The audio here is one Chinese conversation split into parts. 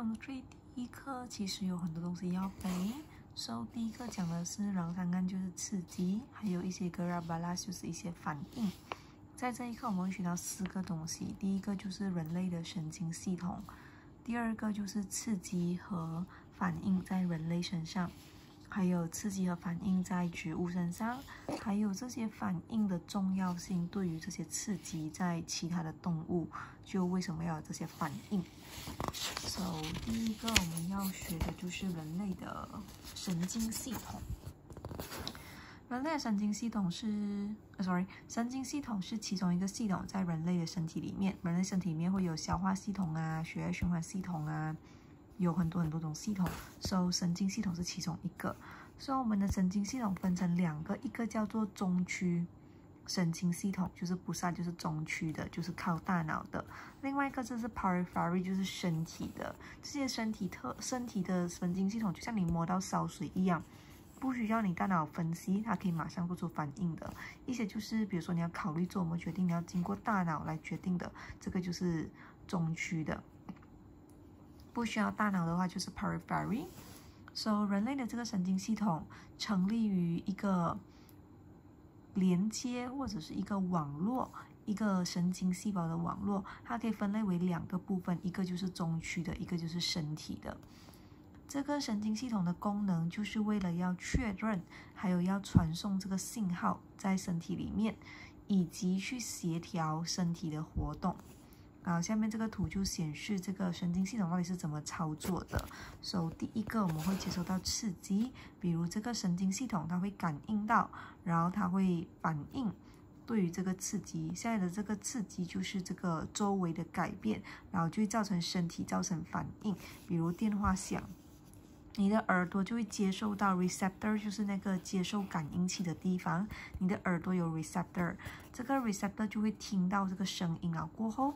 我们最第一课其实有很多东西要背，So 第一课讲的是两三看就是刺激，还有一些 b 拉巴拉就是一些反应。在这一课，我们会学到四个东西，第一个就是人类的神经系统，第二个就是刺激和反应在人类身上。还有刺激和反应在植物身上，还有这些反应的重要性对于这些刺激，在其他的动物就为什么要有这些反应？首先，第一个我们要学的就是人类的神经系统。人类神经系统是，sorry，神经系统是其中一个系统，在人类的身体里面，人类身体里面会有消化系统啊，血液循环系统啊。有很多很多种系统，所以神经系统是其中一个。所以我们的神经系统分成两个，一个叫做中区神经系统，就是不萨就是中区的，就是靠大脑的；另外一个就是 periphery，就是身体的。这些身体特身体的神经系统，就像你摸到烧水一样，不需要你大脑分析，它可以马上做出反应的一些。就是比如说你要考虑做么决定，你要经过大脑来决定的，这个就是中区的。不需要大脑的话，就是 periphery。所以，人类的这个神经系统成立于一个连接或者是一个网络，一个神经细胞的网络。它可以分类为两个部分，一个就是中区的，一个就是身体的。这个神经系统的功能就是为了要确认，还有要传送这个信号在身体里面，以及去协调身体的活动。啊，下面这个图就显示这个神经系统到底是怎么操作的。所以第一个，我们会接收到刺激，比如这个神经系统它会感应到，然后它会反应。对于这个刺激，现在的这个刺激就是这个周围的改变，然后就会造成身体造成反应。比如电话响，你的耳朵就会接受到 receptor，就是那个接受感应器的地方。你的耳朵有 receptor，这个 receptor 就会听到这个声音啊，过后。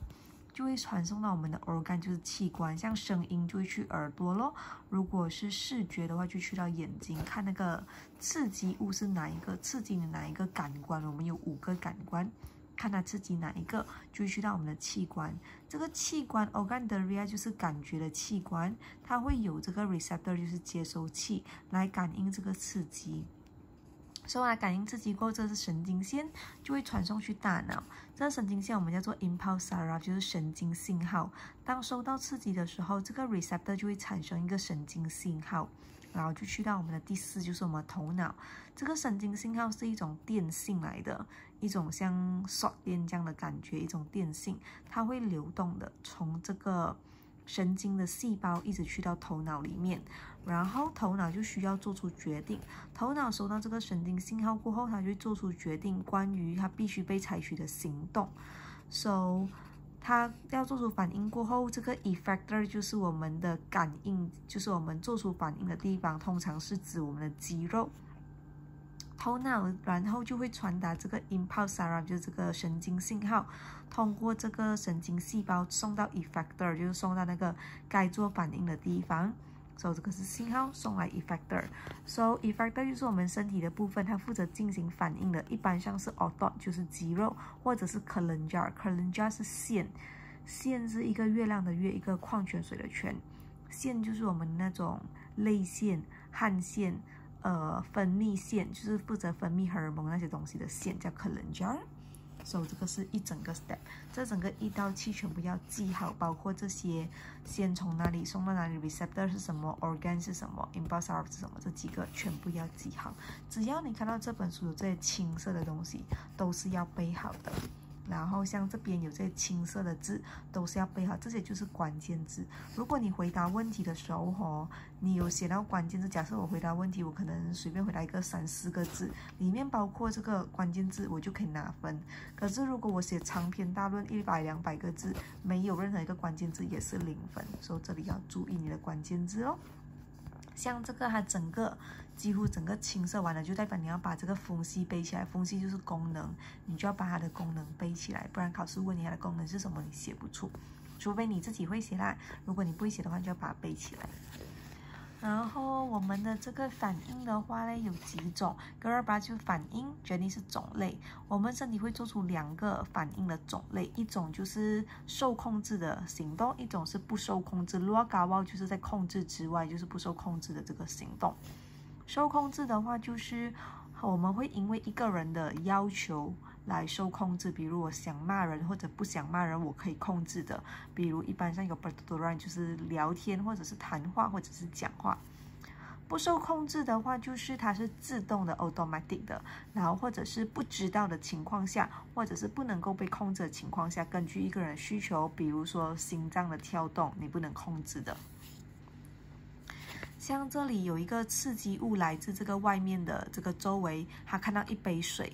就会传送到我们的 organ 就是器官，像声音就会去耳朵咯。如果是视觉的话，就去到眼睛看那个刺激物是哪一个刺激的哪一个感官。我们有五个感官，看它刺激哪一个，就会去到我们的器官。这个器官 organ d r i a 就是感觉的器官，它会有这个 receptor 就是接收器来感应这个刺激。受到感应刺激后，这是神经线就会传送去大脑。这神经线我们叫做 impulse，就是神经信号。当受到刺激的时候，这个 receptor 就会产生一个神经信号，然后就去到我们的第四，就是我们头脑。这个神经信号是一种电信来的，一种像刷电这样的感觉，一种电信，它会流动的，从这个神经的细胞一直去到头脑里面。然后头脑就需要做出决定。头脑收到这个神经信号过后，它就做出决定，关于它必须被采取的行动。So，它要做出反应过后，这个 effector 就是我们的感应，就是我们做出反应的地方，通常是指我们的肌肉。头脑然后就会传达这个 impulse，就这个神经信号，通过这个神经细胞送到 effector，就是送到那个该做反应的地方。所以这个是信号送来 effector，so effector 就是我们身体的部分，它负责进行反应的。一般像是 o u d o 就是肌肉，或者是 g l 加 n d u a r l n d a r 是腺，腺是一个月亮的月，一个矿泉水的泉，腺就是我们那种泪腺、汗腺，呃，分泌腺就是负责分泌荷尔蒙那些东西的腺，叫 g l 加 n d a r 所以这个是一整个 step，这整个一到器全部要记好，包括这些，先从哪里送到哪里，receptor 是什么，organ 是什么 i m b o s s e r 是什么，这几个全部要记好。只要你看到这本书有这些青色的东西，都是要背好的。然后像这边有这些青色的字，都是要背好，这些就是关键字。如果你回答问题的时候，你有写到关键字，假设我回答问题，我可能随便回答一个三四个字，里面包括这个关键字，我就可以拿分。可是如果我写长篇大论，一百两百个字，没有任何一个关键字，也是零分。所以这里要注意你的关键字哦。像这个，它整个。几乎整个青色完了，就代表你要把这个缝隙背起来。缝隙就是功能，你就要把它的功能背起来，不然考试问你它的功能是什么，你写不出。除非你自己会写啦。如果你不会写的话，就要把它背起来。然后我们的这个反应的话呢，有几种。g r a b a 就反应决定是种类，我们身体会做出两个反应的种类，一种就是受控制的行动，一种是不受控制。Logaw 就是在控制之外，就是不受控制的这个行动。受控制的话，就是我们会因为一个人的要求来受控制，比如我想骂人或者不想骂人，我可以控制的。比如一般像有 bird t o l e 就是聊天或者是谈话或者是讲话。不受控制的话，就是它是自动的 automatic 的，然后或者是不知道的情况下，或者是不能够被控制的情况下，根据一个人需求，比如说心脏的跳动，你不能控制的。像这里有一个刺激物来自这个外面的这个周围，他看到一杯水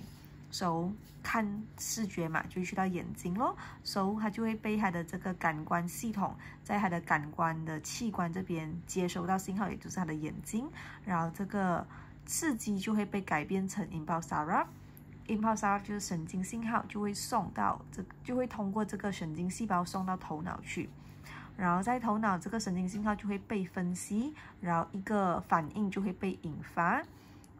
，so 看视觉嘛，就去到眼睛咯，so 他就会被他的这个感官系统，在他的感官的器官这边接收到信号，也就是他的眼睛，然后这个刺激就会被改变成 impulse，impulse 就是神经信号就会送到这，就会通过这个神经细胞送到头脑去。然后在头脑，这个神经信号就会被分析，然后一个反应就会被引发。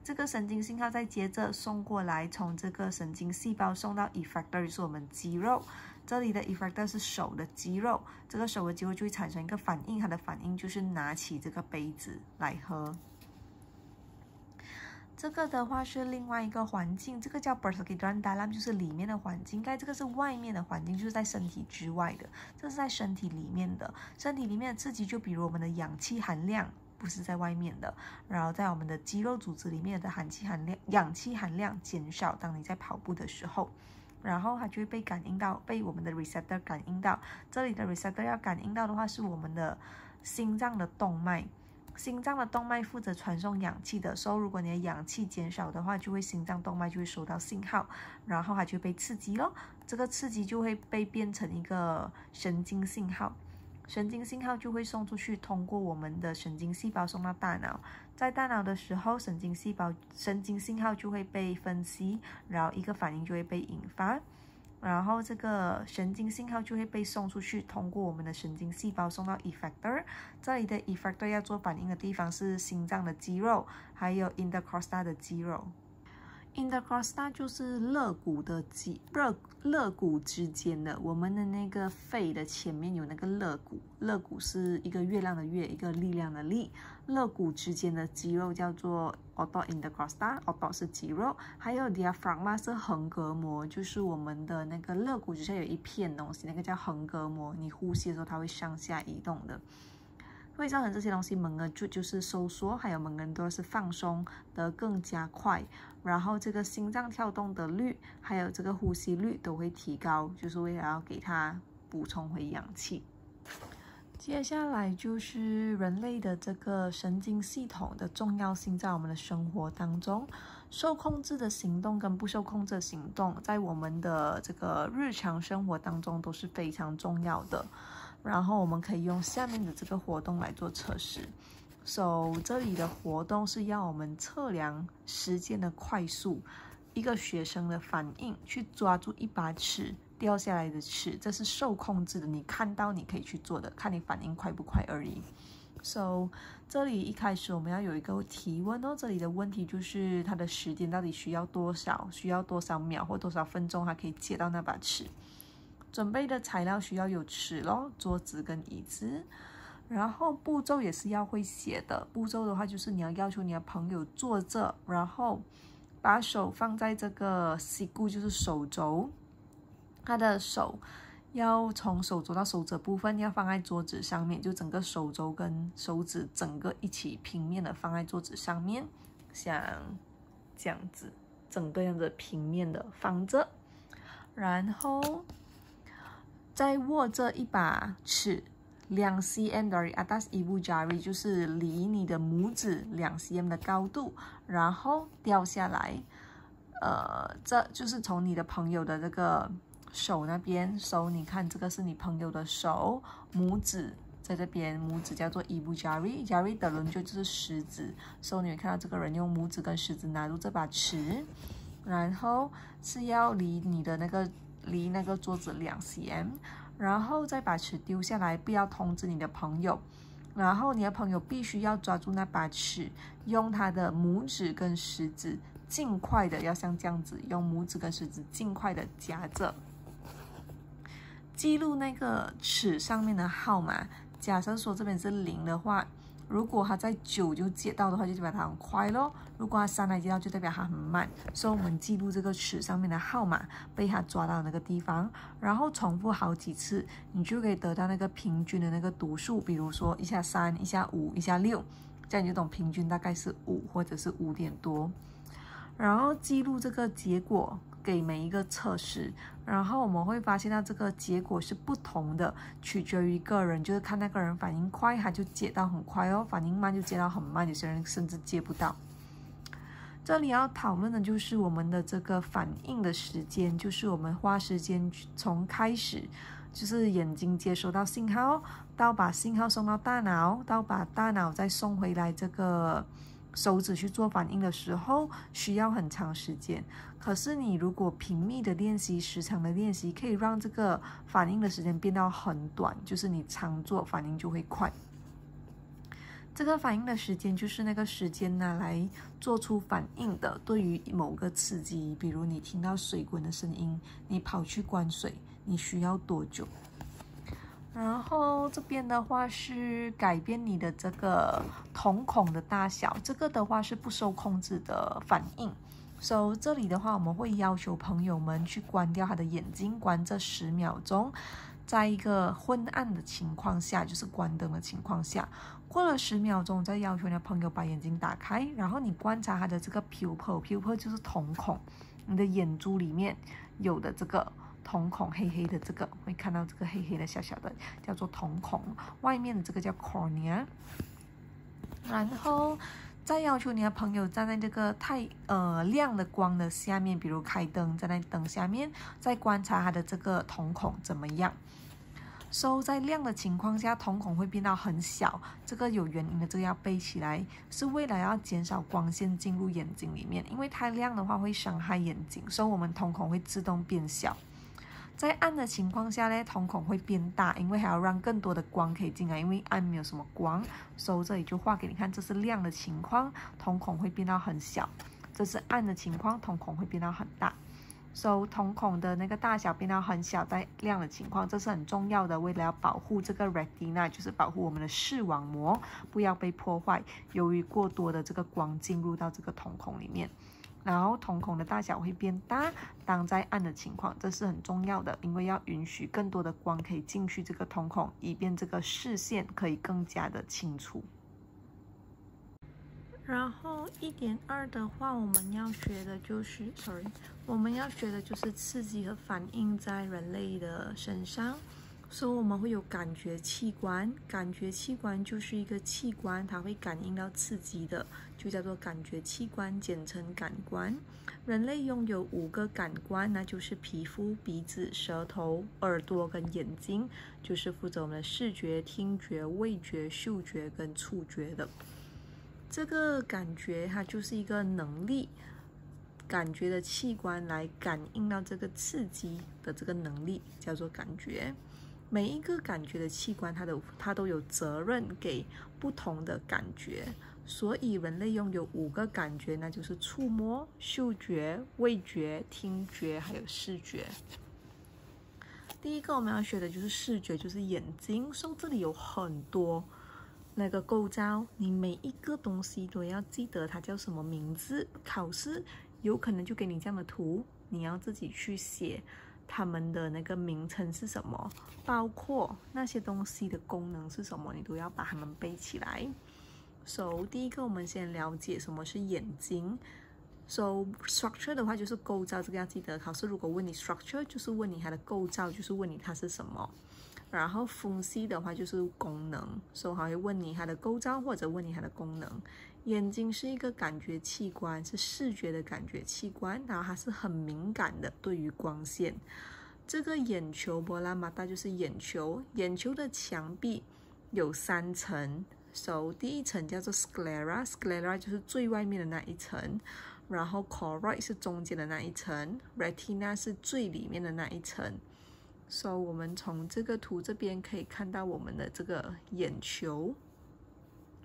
这个神经信号再接着送过来，从这个神经细胞送到 effector，是我们肌肉。这里的 effector 是手的肌肉，这个手的肌肉就会产生一个反应，它的反应就是拿起这个杯子来喝。这个的话是另外一个环境，这个叫 b e r i h e r y n d i l a n m 就是里面的环境。该这个是外面的环境，就是在身体之外的。这是在身体里面的，身体里面的刺激，就比如我们的氧气含量不是在外面的，然后在我们的肌肉组织里面的含气含量、氧气含量减少，当你在跑步的时候，然后它就会被感应到，被我们的 receptor 感应到。这里的 receptor 要感应到的话，是我们的心脏的动脉。心脏的动脉负责传送氧气的时候，如果你的氧气减少的话，就会心脏动脉就会收到信号，然后它就被刺激咯。这个刺激就会被变成一个神经信号，神经信号就会送出去，通过我们的神经细胞送到大脑，在大脑的时候，神经细胞神经信号就会被分析，然后一个反应就会被引发。然后，这个神经信号就会被送出去，通过我们的神经细胞送到 effector。这里的 effector 要做反应的地方是心脏的肌肉，还有 intercostal 的肌肉。i n t e r c o s t a r 就是肋骨的肌，肋肋骨之间的，我们的那个肺的前面有那个肋骨，肋骨是一个月亮的月，一个力量的力，肋骨之间的肌肉叫做 a t d o i n i n t e r c o s t a r a t d o 是肌肉，还有 Diaphragm 是横膈膜，就是我们的那个肋骨之下有一片东西，那个叫横膈膜，你呼吸的时候它会上下移动的。会造成这些东西，门根就就是收缩，还有门根都是放松的更加快，然后这个心脏跳动的率，还有这个呼吸率都会提高，就是为了要给它补充回氧气。接下来就是人类的这个神经系统的重要性在我们的生活当中，受控制的行动跟不受控制的行动，在我们的这个日常生活当中都是非常重要的。然后我们可以用下面的这个活动来做测试。So 这里的活动是要我们测量时间的快速，一个学生的反应去抓住一把尺掉下来的尺，这是受控制的，你看到你可以去做的，看你反应快不快而已。So 这里一开始我们要有一个提问哦，这里的问题就是它的时间到底需要多少？需要多少秒或多少分钟，它可以接到那把尺？准备的材料需要有尺咯、桌子跟椅子，然后步骤也是要会写的。步骤的话，就是你要要求你的朋友坐着，然后把手放在这个膝骨，就是手肘。他的手要从手肘到手指部分要放在桌子上面，就整个手肘跟手指整个一起平面的放在桌子上面，像这样子，整个样子平面的放着，然后。再握着一把尺，两 cm 的 adas ibujari 就是离你的拇指两 cm 的高度，然后掉下来。呃，这就是从你的朋友的这个手那边收。你看，这个是你朋友的手，拇指在这边，拇指叫做 ibujari，jari 的轮就就是食指。所以你看到这个人用拇指跟食指拿住这把尺，然后是要离你的那个。离那个桌子两 cm，然后再把尺丢下来，不要通知你的朋友。然后你的朋友必须要抓住那把尺，用他的拇指跟食指，尽快的要像这样子，用拇指跟食指尽快的夹着，记录那个尺上面的号码。假设说这边是零的话。如果它在九就接到的话，就代表它很快咯。如果它三来接到，就代表它很慢。所以，我们记录这个尺上面的号码被它抓到那个地方，然后重复好几次，你就可以得到那个平均的那个读数。比如说一下三，一下五，一下六，这样你就懂平均大概是五或者是五点多。然后记录这个结果。给每一个测试，然后我们会发现到这个结果是不同的，取决于一个人，就是看那个人反应快，他就接到很快哦；反应慢就接到很慢，有些人甚至接不到。这里要讨论的就是我们的这个反应的时间，就是我们花时间从开始，就是眼睛接收到信号，到把信号送到大脑，到把大脑再送回来这个。手指去做反应的时候需要很长时间，可是你如果频密的练习、时常的练习，可以让这个反应的时间变到很短，就是你常做反应就会快。这个反应的时间就是那个时间呢，来做出反应的。对于某个刺激，比如你听到水滚的声音，你跑去关水，你需要多久？然后这边的话是改变你的这个瞳孔的大小，这个的话是不受控制的反应。所以这里的话，我们会要求朋友们去关掉他的眼睛，关这十秒钟，在一个昏暗的情况下，就是关灯的情况下，过了十秒钟，再要求你的朋友把眼睛打开，然后你观察他的这个 pupil，pupil 就是瞳孔，你的眼珠里面有的这个。瞳孔黑黑的，这个会看到这个黑黑的小小的，叫做瞳孔。外面的这个叫 cornea。然后，再要求你的朋友站在这个太呃亮的光的下面，比如开灯，在那灯下面再观察他的这个瞳孔怎么样。So 在亮的情况下，瞳孔会变到很小。这个有原因的，这个要背起来，是为了要减少光线进入眼睛里面，因为太亮的话会伤害眼睛，所以我们瞳孔会自动变小。在暗的情况下呢，瞳孔会变大，因为还要让更多的光可以进来，因为暗没有什么光。所、以这里就画给你看，这是亮的情况，瞳孔会变到很小；这是暗的情况，瞳孔会变到很大。以瞳孔的那个大小变到很小，在亮的情况，这是很重要的，为了要保护这个 retina，就是保护我们的视网膜不要被破坏，由于过多的这个光进入到这个瞳孔里面。然后瞳孔的大小会变大，当在暗的情况，这是很重要的，因为要允许更多的光可以进去这个瞳孔，以便这个视线可以更加的清楚。然后一点二的话，我们要学的就是，sorry，我们要学的就是刺激和反应在人类的身上。所以，我们会有感觉器官。感觉器官就是一个器官，它会感应到刺激的，就叫做感觉器官，简称感官。人类拥有五个感官，那就是皮肤、鼻子、舌头、耳朵跟眼睛，就是负责我们的视觉、听觉、味觉、嗅觉跟触觉的。这个感觉，它就是一个能力，感觉的器官来感应到这个刺激的这个能力，叫做感觉。每一个感觉的器官，它的它都有责任给不同的感觉，所以人类拥有五个感觉，那就是触摸、嗅觉、味觉、听觉，还有视觉。第一个我们要学的就是视觉，就是眼睛。以这里有很多那个构造，你每一个东西都要记得它叫什么名字。考试有可能就给你这样的图，你要自己去写。他们的那个名称是什么？包括那些东西的功能是什么？你都要把它们背起来。So 第一个，我们先了解什么是眼睛。So structure 的话就是构造，这个要记得。考试如果问你 structure，就是问你它的构造，就是问你它是什么。然后分析的话就是功能，所以还会问你它的构造或者问你它的功能。眼睛是一个感觉器官，是视觉的感觉器官。然后它是很敏感的，对于光线。这个眼球波拉马达就是眼球。眼球的墙壁有三层。So，第一层叫做 sclera，sclera 就是最外面的那一层。然后 c o r o e a 是中间的那一层，retina 是最里面的那一层。So，我们从这个图这边可以看到我们的这个眼球，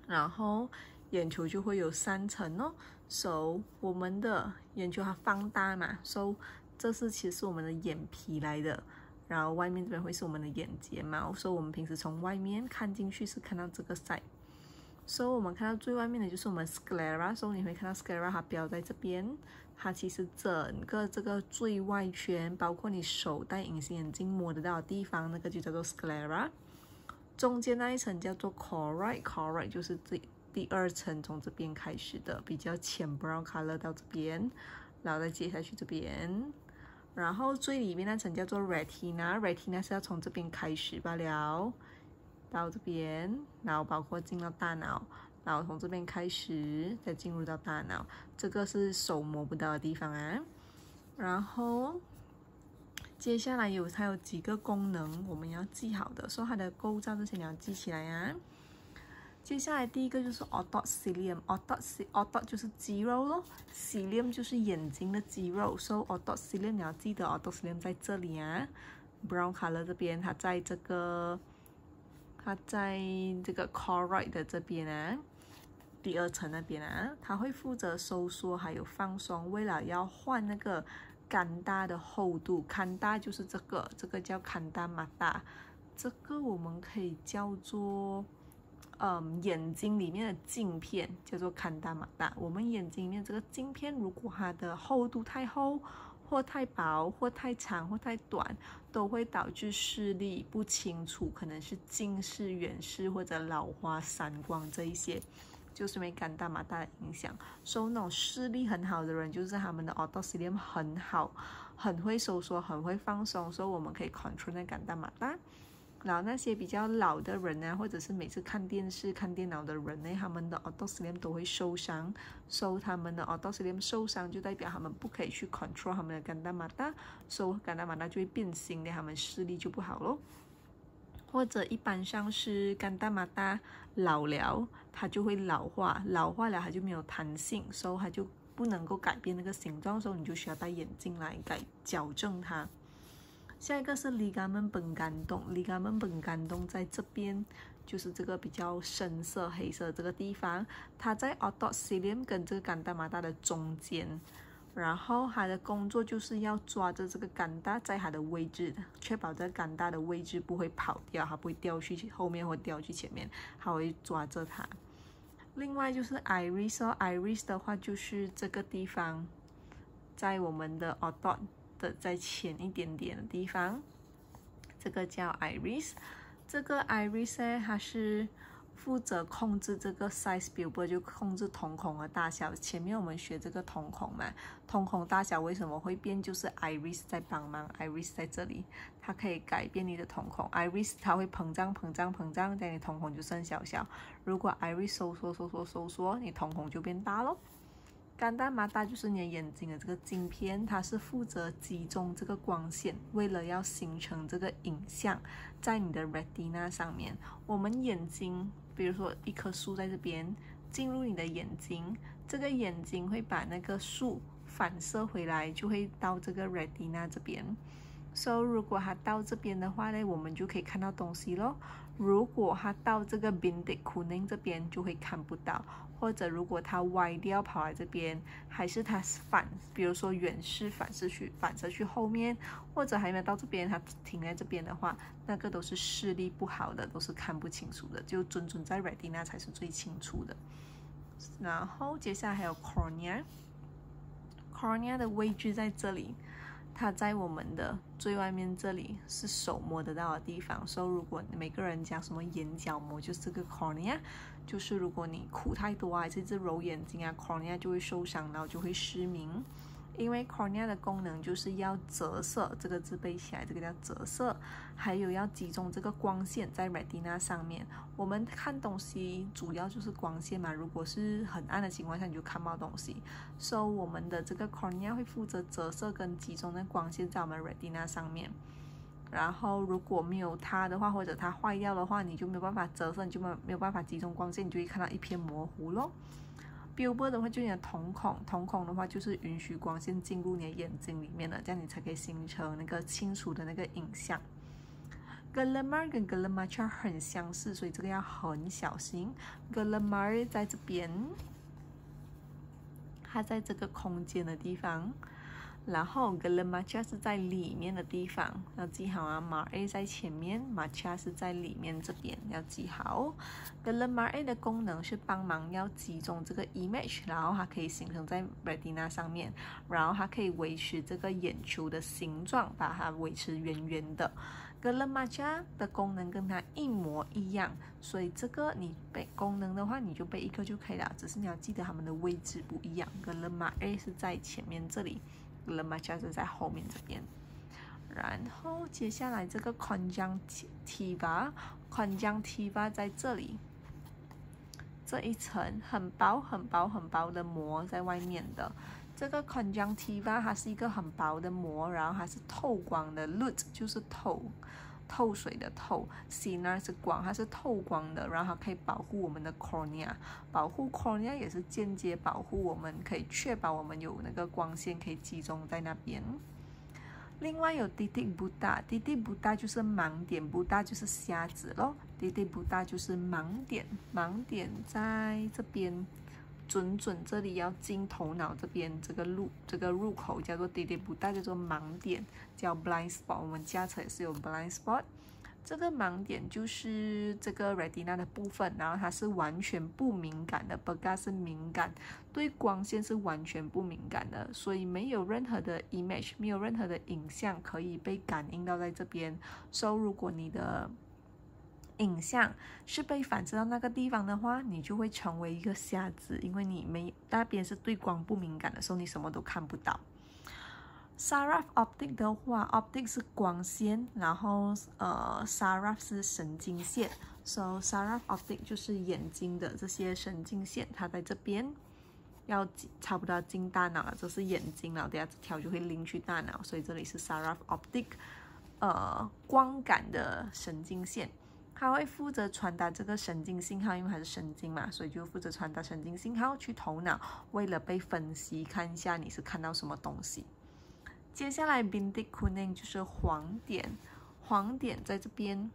然后。眼球就会有三层哦。so 我们的眼球它放大嘛，so 这是其实是我们的眼皮来的，然后外面这边会是我们的眼睫毛，so 我们平时从外面看进去是看到这个 side，so 我们看到最外面的就是我们 sclera，so 你会看到 sclera 它标在这边，它其实整个这个最外圈，包括你手戴隐形眼镜摸得到的地方，那个就叫做 sclera，中间那一层叫做 c o r o i d c o r o i d 就是最。第二层从这边开始的，比较浅 brown color 到这边，然后再接下去这边，然后最里面那层叫做 retina，retina 是要从这边开始罢了，到这边，然后包括进到大脑，然后从这边开始再进入到大脑，这个是手摸不到的地方啊。然后接下来有它有几个功能，我们要记好的，说它的构造这些你要记起来呀。接下来第一个就是 ocusilium，ocus o d u s 就是肌肉咯，silium 就是眼睛的肌肉，所以 ocusilium 要记得 ocusilium 在这里啊，brown color 这边，它在这个它在这个 choroid 的这边啊，第二层那边啊，它会负责收缩还有放松，为了要换那个肝带的厚度，肝带就是这个，这个叫肝带嘛大，这个我们可以叫做。嗯，眼睛里面的镜片叫做看大马大。我们眼睛里面这个镜片，如果它的厚度太厚或太薄，或太长或太短，都会导致视力不清楚，可能是近视、远视或者老花、散光这些，就是为干大码大的影响。所以那种视力很好的人，就是他们的 o c c l s i o m 很好，很会收缩，很会放松，所以我们可以 control 那干大码大。然后那些比较老的人呢，或者是每次看电视、看电脑的人呢，他们的 a u t o s l i m 都会受伤，so 他们的 a u t o s l i m 受伤就代表他们不可以去 control 他们的干大马大，so 干大马大就会变形的，他们视力就不好咯。或者一般上是干大马大老了，它就会老化，老化了它就没有弹性，so 它就不能够改变那个形状，so 你就需要戴眼镜来改矫正它。下一个是里甘门本 a 东，里甘门本感动在这边，就是这个比较深色黑色这个地方。它在 o t l i u m 跟这个甘大麻大的中间，然后它的工作就是要抓着这个甘大在它的位置，确保个甘大的位置不会跑掉，它不会掉去后面或掉去前面，它会抓着它。另外就是 iris，iris 的话就是这个地方，在我们的 Otto。的在浅一点点的地方，这个叫 iris，这个 iris 呢，它是负责控制这个 size b u p i l 就控制瞳孔的大小。前面我们学这个瞳孔嘛，瞳孔大小为什么会变，就是 iris 在帮忙。iris 在这里，它可以改变你的瞳孔。iris 它会膨胀，膨胀，膨胀，在你瞳孔就剩小小；如果 iris 收缩，收缩，收缩，你瞳孔就变大喽。干蛋麻蛋就是你的眼睛的这个镜片，它是负责集中这个光线，为了要形成这个影像，在你的 retina 上面。我们眼睛，比如说一棵树在这边进入你的眼睛，这个眼睛会把那个树反射回来，就会到这个 retina 这边。所以如果它到这边的话呢，我们就可以看到东西咯。如果它到这个 b i n o c u i n g 这边，就会看不到。或者如果它歪掉跑来这边，还是它反，比如说远视、反射去反射去后面，或者还没有到这边，它停在这边的话，那个都是视力不好的，都是看不清楚的。就准准在 retina 才是最清楚的。然后接下来还有 cornea，cornea 的位置在这里，它在我们的最外面这里，是手摸得到的地方。所以如果每个人讲什么眼角膜，就是个 cornea。就是如果你哭太多啊，这只揉眼睛啊，cornea 就会受伤，然后就会失明。因为 cornea 的功能就是要折射，这个字背起来，这个叫折射，还有要集中这个光线在 retina 上面。我们看东西主要就是光线嘛，如果是很暗的情况下，你就看不到东西。所以我们的这个 cornea 会负责折射跟集中在光线在我们 retina 上面。然后如果没有它的话，或者它坏掉的话，你就没有办法折射，你就没没有办法集中光线，你就会看到一片模糊咯。b u p i l 的话就你的瞳孔，瞳孔的话就是允许光线进入你的眼睛里面的，这样你才可以形成那个清楚的那个影像。g l a m r 跟 g l a m o u r 很相似，所以这个要很小心。g l a m r 在这边，它在这个空间的地方。然后格勒马恰是在里面的地方，要记好啊！马 A 在前面，马恰是在里面这边，要记好。格勒马 a 的功能是帮忙要集中这个 image，然后它可以形成在 retina 上面，然后它可以维持这个眼球的形状，把它维持圆圆的。格勒马恰的功能跟它一模一样，所以这个你背功能的话，你就背一个就可以了。只是你要记得它们的位置不一样，格勒马 a 是在前面这里。了嘛，就是在后面这边。然后接下来这个 n 江提提吧，t 江提 a 在这里，这一层很薄很薄很薄的膜在外面的。这个 t 江提 a 它是一个很薄的膜，然后还是透光的，lut 就是透。透水的透，C 呢是光，它是透光的，然后可以保护我们的 Cornea，保护 Cornea 也是间接保护我们，可以确保我们有那个光线可以集中在那边。另外有滴滴不大，滴滴不大就是盲点不大就是瞎子咯，滴滴不大就是盲点，盲点在这边。准准，这里要进头脑这边这个入这个入口叫做 d 滴不带叫做盲点叫 blind spot，我们驾车也是有 blind spot，这个盲点就是这个 retina 的部分，然后它是完全不敏感的，buga 是敏感，对光线是完全不敏感的，所以没有任何的 image，没有任何的影像可以被感应到在这边。所以如果你的影像是被反射到那个地方的话，你就会成为一个瞎子，因为你没那边是对光不敏感的时候，你什么都看不到。Saraf optic 的话，optic 是光纤，然后呃，saraf 是神经线，s o saraf optic 就是眼睛的这些神经线，它在这边要差不多进大脑了，就是眼睛了，等下这条就会拎去大脑，所以这里是 saraf optic，呃，光感的神经线。它会负责传达这个神经信号，因为它是神经嘛，所以就负责传达神经信号去头脑，为了被分析看一下你是看到什么东西。接下来 b i n d o o u i n g 就是黄点，黄点在这边，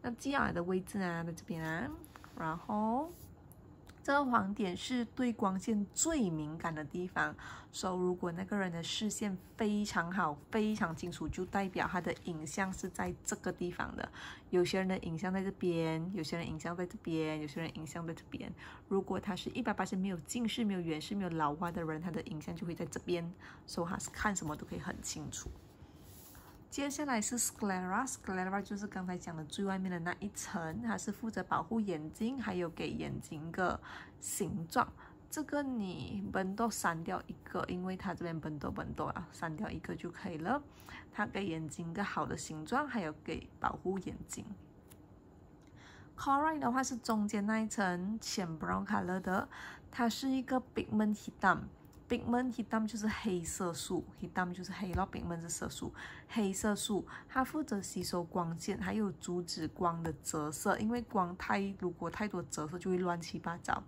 那 G R 的位置呢在这边啊，然后。这个黄点是对光线最敏感的地方，所以如果那个人的视线非常好、非常清楚，就代表他的影像是在这个地方的。有些人的影像在这边，有些人影像在这边，有些人影像在这边。如果他是一百八十没有近视、没有远视、没有老花的人，他的影像就会在这边，所以他是看什么都可以很清楚。接下来是 sclera，sclera 就是刚才讲的最外面的那一层，它是负责保护眼睛，还有给眼睛一个形状。这个你 b 都删掉一个，因为它这边本 e 本 d 啊，删掉一个就可以了。它给眼睛一个好的形状，还有给保护眼睛。c o r n e 的话是中间那一层，浅 brown color 的，它是一个 pigment m pigment hitam 就是黑色素，hitam 就是黑，咯 pigment 是色素，黑色素它负责吸收光线，还有阻止光的折射，因为光太如果太多折射就会乱七八糟，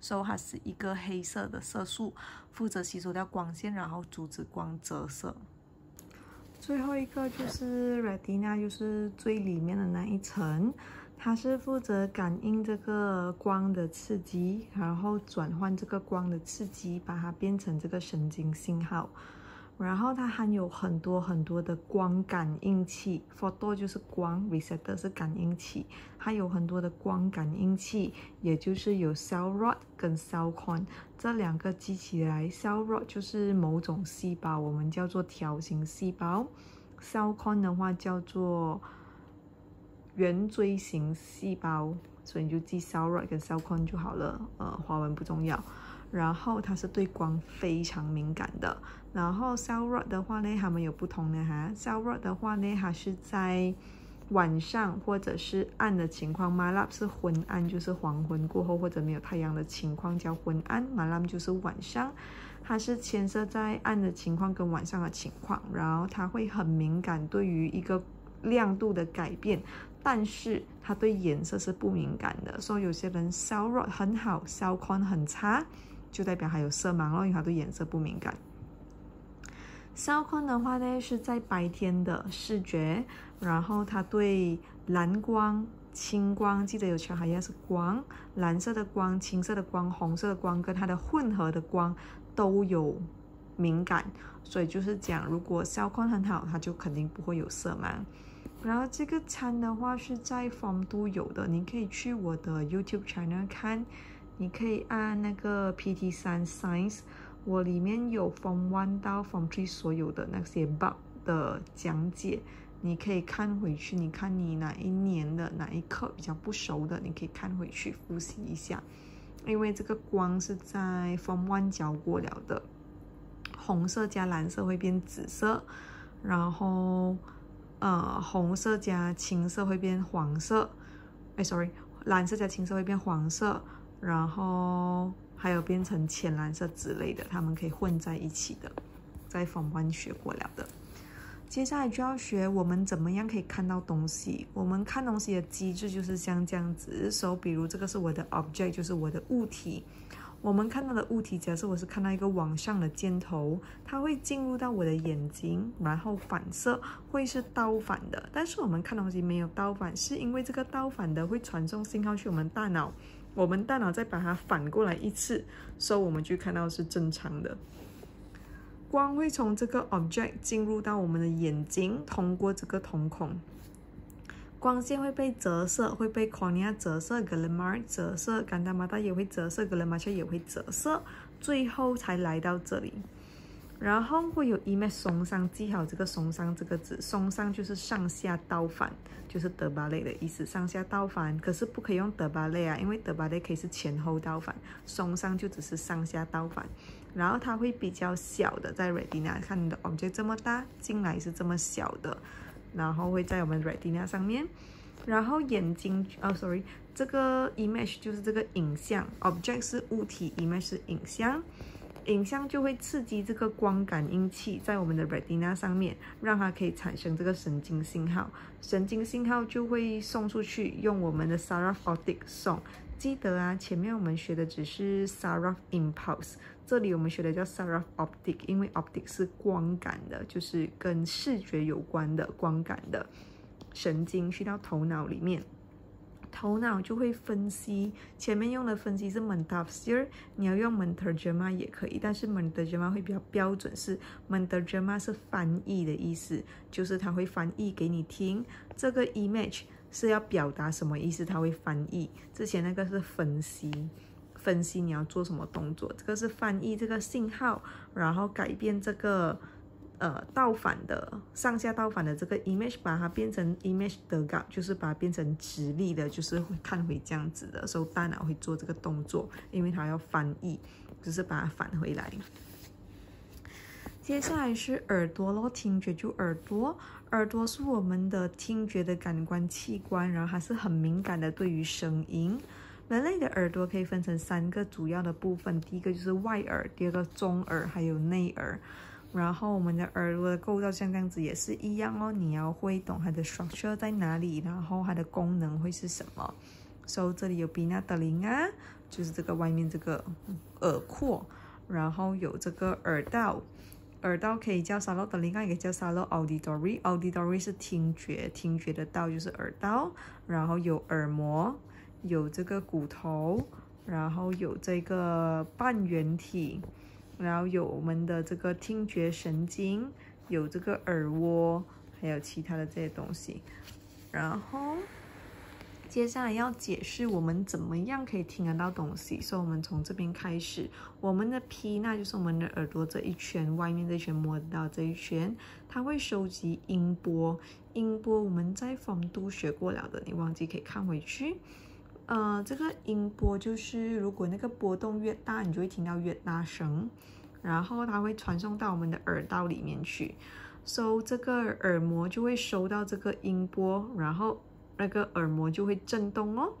所以它是一个黑色的色素，负责吸收掉光线，然后阻止光折射。最后一个就是 retina，就是最里面的那一层。它是负责感应这个光的刺激，然后转换这个光的刺激，把它变成这个神经信号。然后它含有很多很多的光感应器，photo 就是光，receptor 是感应器，它有很多的光感应器，也就是有 cell rod 跟 cell cone 这两个机器来。cell rod 就是某种细胞，我们叫做条形细胞，cell cone 的话叫做。圆锥形细胞，所以你就记 cell rod 跟 cell cone 就好了。呃，花纹不重要。然后它是对光非常敏感的。然后 cell rod 的话呢，它们有不同的哈。cell rod 的话呢，它是在晚上或者是暗的情况。malam 是昏暗，就是黄昏过后或者没有太阳的情况叫昏暗。malam 就是晚上，它是牵涉在暗的情况跟晚上的情况。然后它会很敏感对于一个亮度的改变。但是他对颜色是不敏感的，所以有些人消弱很好，消宽很差，就代表还有色盲，因为他对颜色不敏感。消宽的话呢，是在白天的视觉，然后他对蓝光、青光，记得有全海像是光，蓝色的光、青色的光、红色的光跟它的混合的光都有敏感，所以就是讲，如果消宽很好，它就肯定不会有色盲。然后这个餐的话是在丰都有的，你可以去我的 YouTube channel 看，你可以按那个 PT 三 Science，我里面有 from one 到 from three 所有的那些 bug 的讲解，你可以看回去，你看你哪一年的哪一课比较不熟的，你可以看回去复习一下，因为这个光是在 from one 经过了的，红色加蓝色会变紫色，然后。呃，红色加青色会变黄色，哎，sorry，蓝色加青色会变黄色，然后还有变成浅蓝色之类的，它们可以混在一起的，在《感官学》过了的。接下来就要学我们怎么样可以看到东西，我们看东西的机制就是像这样子，手，比如这个是我的 object，就是我的物体。我们看到的物体，假设我是看到一个网上的箭头，它会进入到我的眼睛，然后反射会是倒反的。但是我们看东西没有倒反，是因为这个倒反的会传送信号去我们大脑，我们大脑再把它反过来一次，所以我们就看到是正常的。光会从这个 object 进入到我们的眼睛，通过这个瞳孔。光线会被折射，会被 cornea 折射 g l e m a r 折射，角膜它也会折射 g l e m a r 也会折射，最后才来到这里。然后会有 image 松上，记好这个松上这个字，松上就是上下倒翻，就是德巴类的意思。上下倒翻，可是不可以用德巴类啊，因为德巴类可以是前后倒翻，松上就只是上下倒翻。然后它会比较小的，在 retina 看的，我们就这么大，进来是这么小的。然后会在我们的 retina 上面，然后眼睛啊，sorry，这个 image 就是这个影像，object 是物体，image 是影像，影像就会刺激这个光感应器在我们的 retina 上面，让它可以产生这个神经信号，神经信号就会送出去，用我们的 sara photic 送。记得啊，前面我们学的只是 sara p h impulse。这里我们学的叫 s a r a h o p t i c 因为 optic 是光感的，就是跟视觉有关的光感的神经，去到头脑里面，头脑就会分析。前面用的分析是 m e n t a s i r 你要用 m e n t a r j a m a 也可以，但是 m e n t a r j a m a 会比较标准，是 m e n t a r j a m a 是翻译的意思，就是它会翻译给你听，这个 image 是要表达什么意思，它会翻译。之前那个是分析。分析你要做什么动作，这个是翻译这个信号，然后改变这个呃倒反的上下倒反的这个 image，把它变成 image 的到，就是把它变成直立的，就是会看回这样子的时候，大脑会做这个动作，因为它要翻译，就是把它返回来。接下来是耳朵咯，听觉就耳朵，耳朵是我们的听觉的感官器官，然后还是很敏感的对于声音。人类的耳朵可以分成三个主要的部分，第一个就是外耳，第二个中耳，还有内耳。然后我们的耳朵的构造像这样子也是一样哦。你要会懂它的 structure 在哪里，然后它的功能会是什么。所以这里有 b i n n a 的铃啊，就是这个外面这个耳廓，然后有这个耳道。耳道可以叫 s a l l 的铃啊，也叫 s a 沙 l o auditory。auditory 是听觉，听觉的道就是耳道。然后有耳膜。有这个骨头，然后有这个半圆体，然后有我们的这个听觉神经，有这个耳蜗，还有其他的这些东西。然后接下来要解释我们怎么样可以听得到东西。所以，我们从这边开始，我们的皮，那就是我们的耳朵这一圈，外面这一圈摸得到这一圈，它会收集音波。音波我们在风都学过了的，你忘记可以看回去。呃，这个音波就是，如果那个波动越大，你就会听到越大声。然后它会传送到我们的耳道里面去，收这个耳膜就会收到这个音波，然后那个耳膜就会震动哦。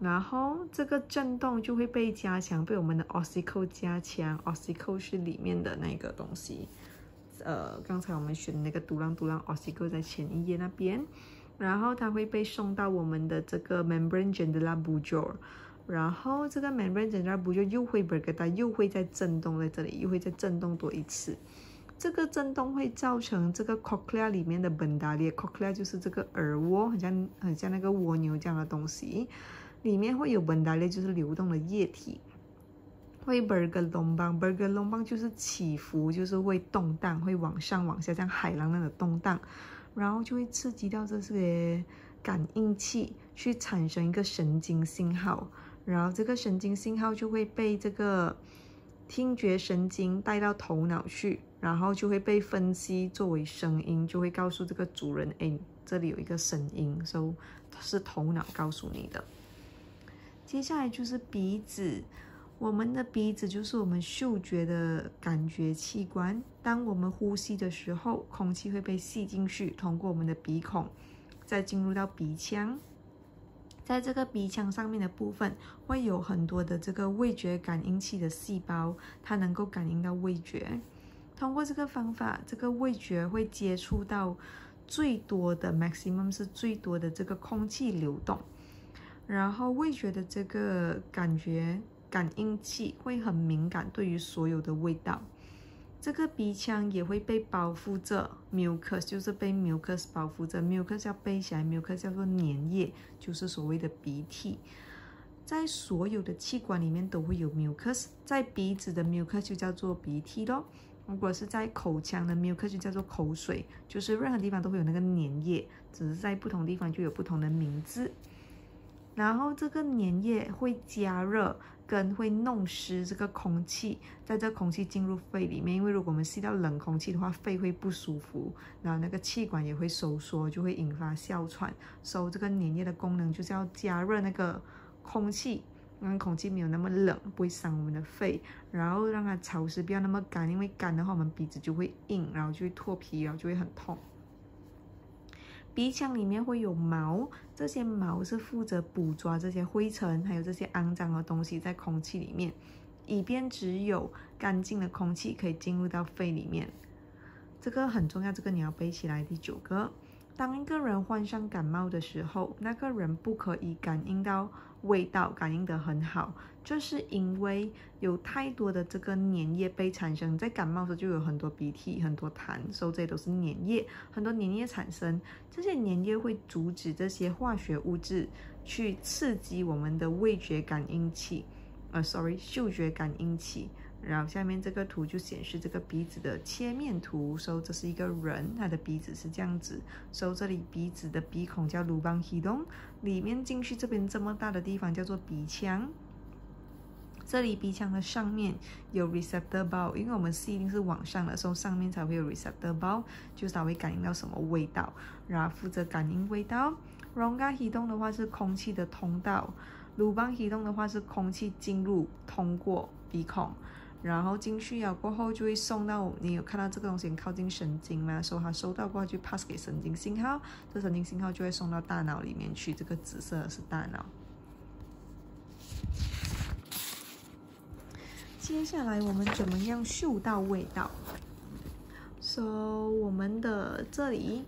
然后这个震动就会被加强，被我们的 ossicle 加强。ossicle 是里面的那个东西。呃，刚才我们选的那个嘟浪嘟浪 ossicle 在前一页那边。然后它会被送到我们的这个 membrane g e n e r a b azure 然后这个 membrane g e n e r a b azure 又会 burger 它又会再震动在这里又会再震动多一次这个震动会造成这个 coca h l e 里面的本达列 coca l 就是这个耳蜗很像很像那个蜗牛这样的东西里面会有本达列就是流动的液体会 bergerlong bergerlong 就是起伏就是会动荡会往上往下像海浪那样的动荡然后就会刺激到这些感应器，去产生一个神经信号，然后这个神经信号就会被这个听觉神经带到头脑去，然后就会被分析作为声音，就会告诉这个主人，哎，这里有一个声音，所以是头脑告诉你的。接下来就是鼻子。我们的鼻子就是我们嗅觉的感觉器官。当我们呼吸的时候，空气会被吸进去，通过我们的鼻孔，再进入到鼻腔。在这个鼻腔上面的部分，会有很多的这个味觉感应器的细胞，它能够感应到味觉。通过这个方法，这个味觉会接触到最多的，maximum 是最多的这个空气流动。然后味觉的这个感觉。感应器会很敏感，对于所有的味道。这个鼻腔也会被包覆着 mucus，就是被 mucus 包覆着。mucus 要背起来 m u c u s 叫做粘液，就是所谓的鼻涕。在所有的器官里面都会有 mucus，在鼻子的 mucus 就叫做鼻涕咯。如果是在口腔的 mucus 就叫做口水，就是任何地方都会有那个粘液，只是在不同地方就有不同的名字。然后这个粘液会加热。根会弄湿这个空气，在这空气进入肺里面，因为如果我们吸到冷空气的话，肺会不舒服，然后那个气管也会收缩，就会引发哮喘。所以这个粘液的功能就是要加热那个空气，让空气没有那么冷，不会伤我们的肺，然后让它潮湿，不要那么干，因为干的话我们鼻子就会硬，然后就会脱皮，然后就会很痛。鼻腔里面会有毛，这些毛是负责捕捉这些灰尘，还有这些肮脏的东西在空气里面，以便只有干净的空气可以进入到肺里面。这个很重要，这个你要背起来。第九个，当一个人患上感冒的时候，那个人不可以感应到。味道感应得很好，就是因为有太多的这个粘液被产生，在感冒时就有很多鼻涕、很多痰，所以这些都是粘液，很多粘液产生，这些粘液会阻止这些化学物质去刺激我们的味觉感应器，呃，sorry，嗅觉感应器。然后下面这个图就显示这个鼻子的切面图，所以这是一个人，他的鼻子是这样子。所以这里鼻子的鼻孔叫鲁邦翕东，里面进去这边这么大的地方叫做鼻腔。这里鼻腔的上面有 receptor 包，因为我们是一定是往上的，所以上面才会有 receptor 包，就稍微感应到什么味道。然后负责感应味道，隆嘎翕动的话是空气的通道，卢邦翕动的话是空气进入通过鼻孔。然后进去啊过后就会送到你有看到这个东西靠近神经吗？说它收到过后就 pass 给神经信号，这神经信号就会送到大脑里面去。这个紫色是大脑。接下来我们怎么样嗅到味道？说我们的这里，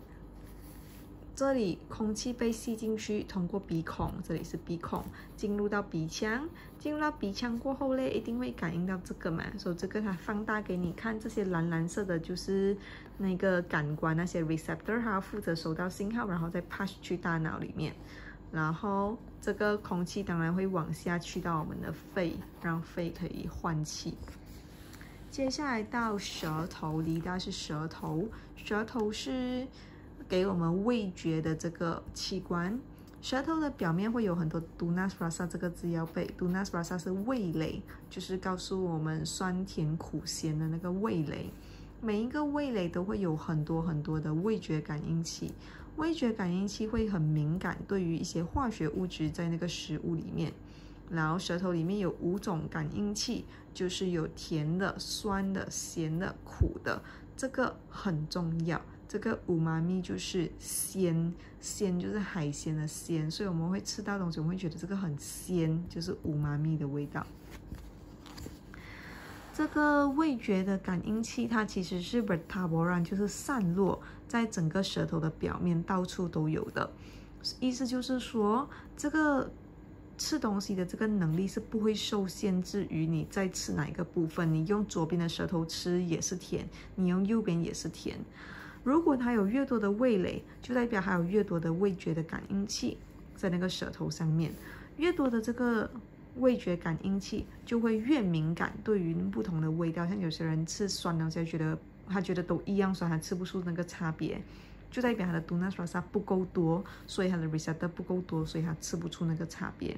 这里空气被吸进去，通过鼻孔，这里是鼻孔，进入到鼻腔。进入到鼻腔过后嘞，一定会感应到这个嘛，所以这个它放大给你看，这些蓝蓝色的，就是那个感官那些 receptor，它负责收到信号，然后再 p a s s 去大脑里面。然后这个空气当然会往下去到我们的肺，让肺可以换气。接下来到舌头，离家是舌头，舌头是给我们味觉的这个器官。舌头的表面会有很多 d u n a s r a s a 这个字要背 d u n a s r a s a s 是味蕾，就是告诉我们酸甜苦咸的那个味蕾。每一个味蕾都会有很多很多的味觉感应器，味觉感应器会很敏感，对于一些化学物质在那个食物里面。然后舌头里面有五种感应器，就是有甜的、酸的、咸的、苦的，这个很重要。这个五妈咪就是鲜鲜，就是海鲜的鲜，所以我们会吃到东西，我们会觉得这个很鲜，就是五妈咪的味道。这个味觉的感应器，它其实是 v e r t e b r a n 就是散落在整个舌头的表面，到处都有的。意思就是说，这个吃东西的这个能力是不会受限制于你在吃哪一个部分，你用左边的舌头吃也是甜，你用右边也是甜。如果它有越多的味蕾，就代表它有越多的味觉的感应器在那个舌头上面。越多的这个味觉感应器，就会越敏感对于不同的味道。像有些人吃酸东西，觉得他觉得都一样酸，他吃不出那个差别，就代表他的多纳刷沙不够多，所以他的 receptor 不够多，所以他吃不出那个差别。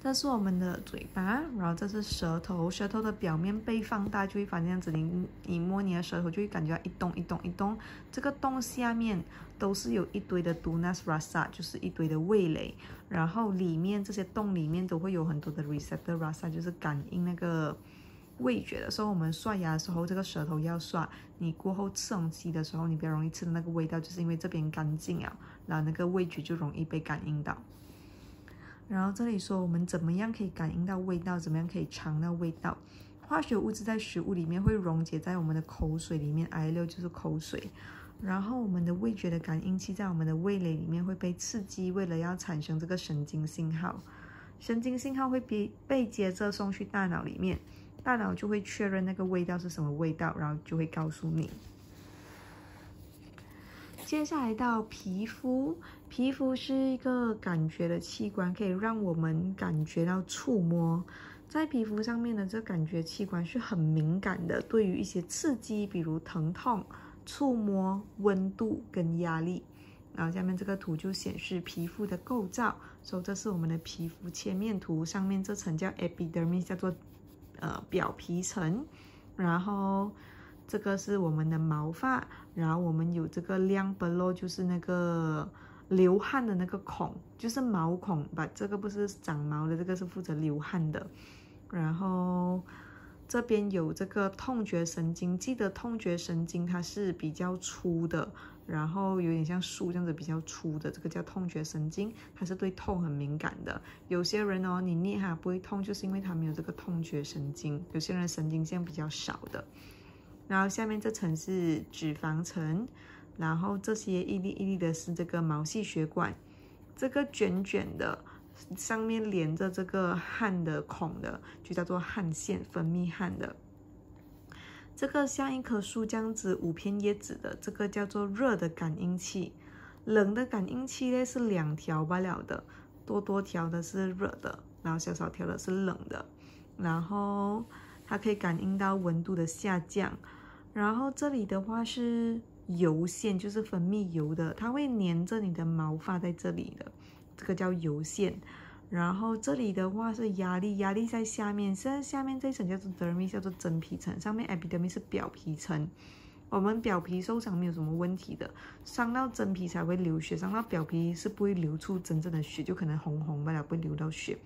这是我们的嘴巴，然后这是舌头，舌头的表面被放大，就会发现这样子。你你摸你的舌头，就会感觉一动一动一动。这个洞下面都是有一堆的 d u n a s r a s a 就是一堆的味蕾。然后里面这些洞里面都会有很多的 r e c e p t o r r a s a 就是感应那个味觉的。所以我们刷牙的时候，这个舌头要刷。你过后吃东西的时候，你比较容易吃那个味道，就是因为这边干净啊，然后那个味觉就容易被感应到。然后这里说，我们怎么样可以感应到味道？怎么样可以尝到味道？化学物质在食物里面会溶解在我们的口水里面，I 六就是口水。然后我们的味觉的感应器在我们的味蕾里面会被刺激，为了要产生这个神经信号，神经信号会被被接着送去大脑里面，大脑就会确认那个味道是什么味道，然后就会告诉你。接下来到皮肤。皮肤是一个感觉的器官，可以让我们感觉到触摸。在皮肤上面的这感觉器官是很敏感的，对于一些刺激，比如疼痛、触摸、温度跟压力。然后下面这个图就显示皮肤的构造，所以这是我们的皮肤切面图。上面这层叫 epidermis，叫做呃表皮层。然后这个是我们的毛发，然后我们有这个亮 b l o 就是那个。流汗的那个孔就是毛孔吧，这个不是长毛的，这个是负责流汗的。然后这边有这个痛觉神经，记得痛觉神经它是比较粗的，然后有点像树这样子比较粗的，这个叫痛觉神经，它是对痛很敏感的。有些人哦，你捏它不会痛，就是因为他没有这个痛觉神经。有些人神经线比较少的。然后下面这层是脂肪层。然后这些一粒一粒的是这个毛细血管，这个卷卷的上面连着这个汗的孔的，就叫做汗腺分泌汗的。这个像一棵树这样子五片叶子的，这个叫做热的感应器，冷的感应器嘞是两条罢了的，多多条的是热的，然后小小条的是冷的，然后它可以感应到温度的下降。然后这里的话是。油腺就是分泌油的，它会粘着你的毛发在这里的，这个叫油腺。然后这里的话是压力，压力在下面，现在下面这一层叫做 dermis，叫做真皮层，上面 epidermis 是表皮层。我们表皮受伤没有什么问题的，伤到真皮才会流血，伤到表皮是不会流出真正的血，就可能红红不了，不会流到血。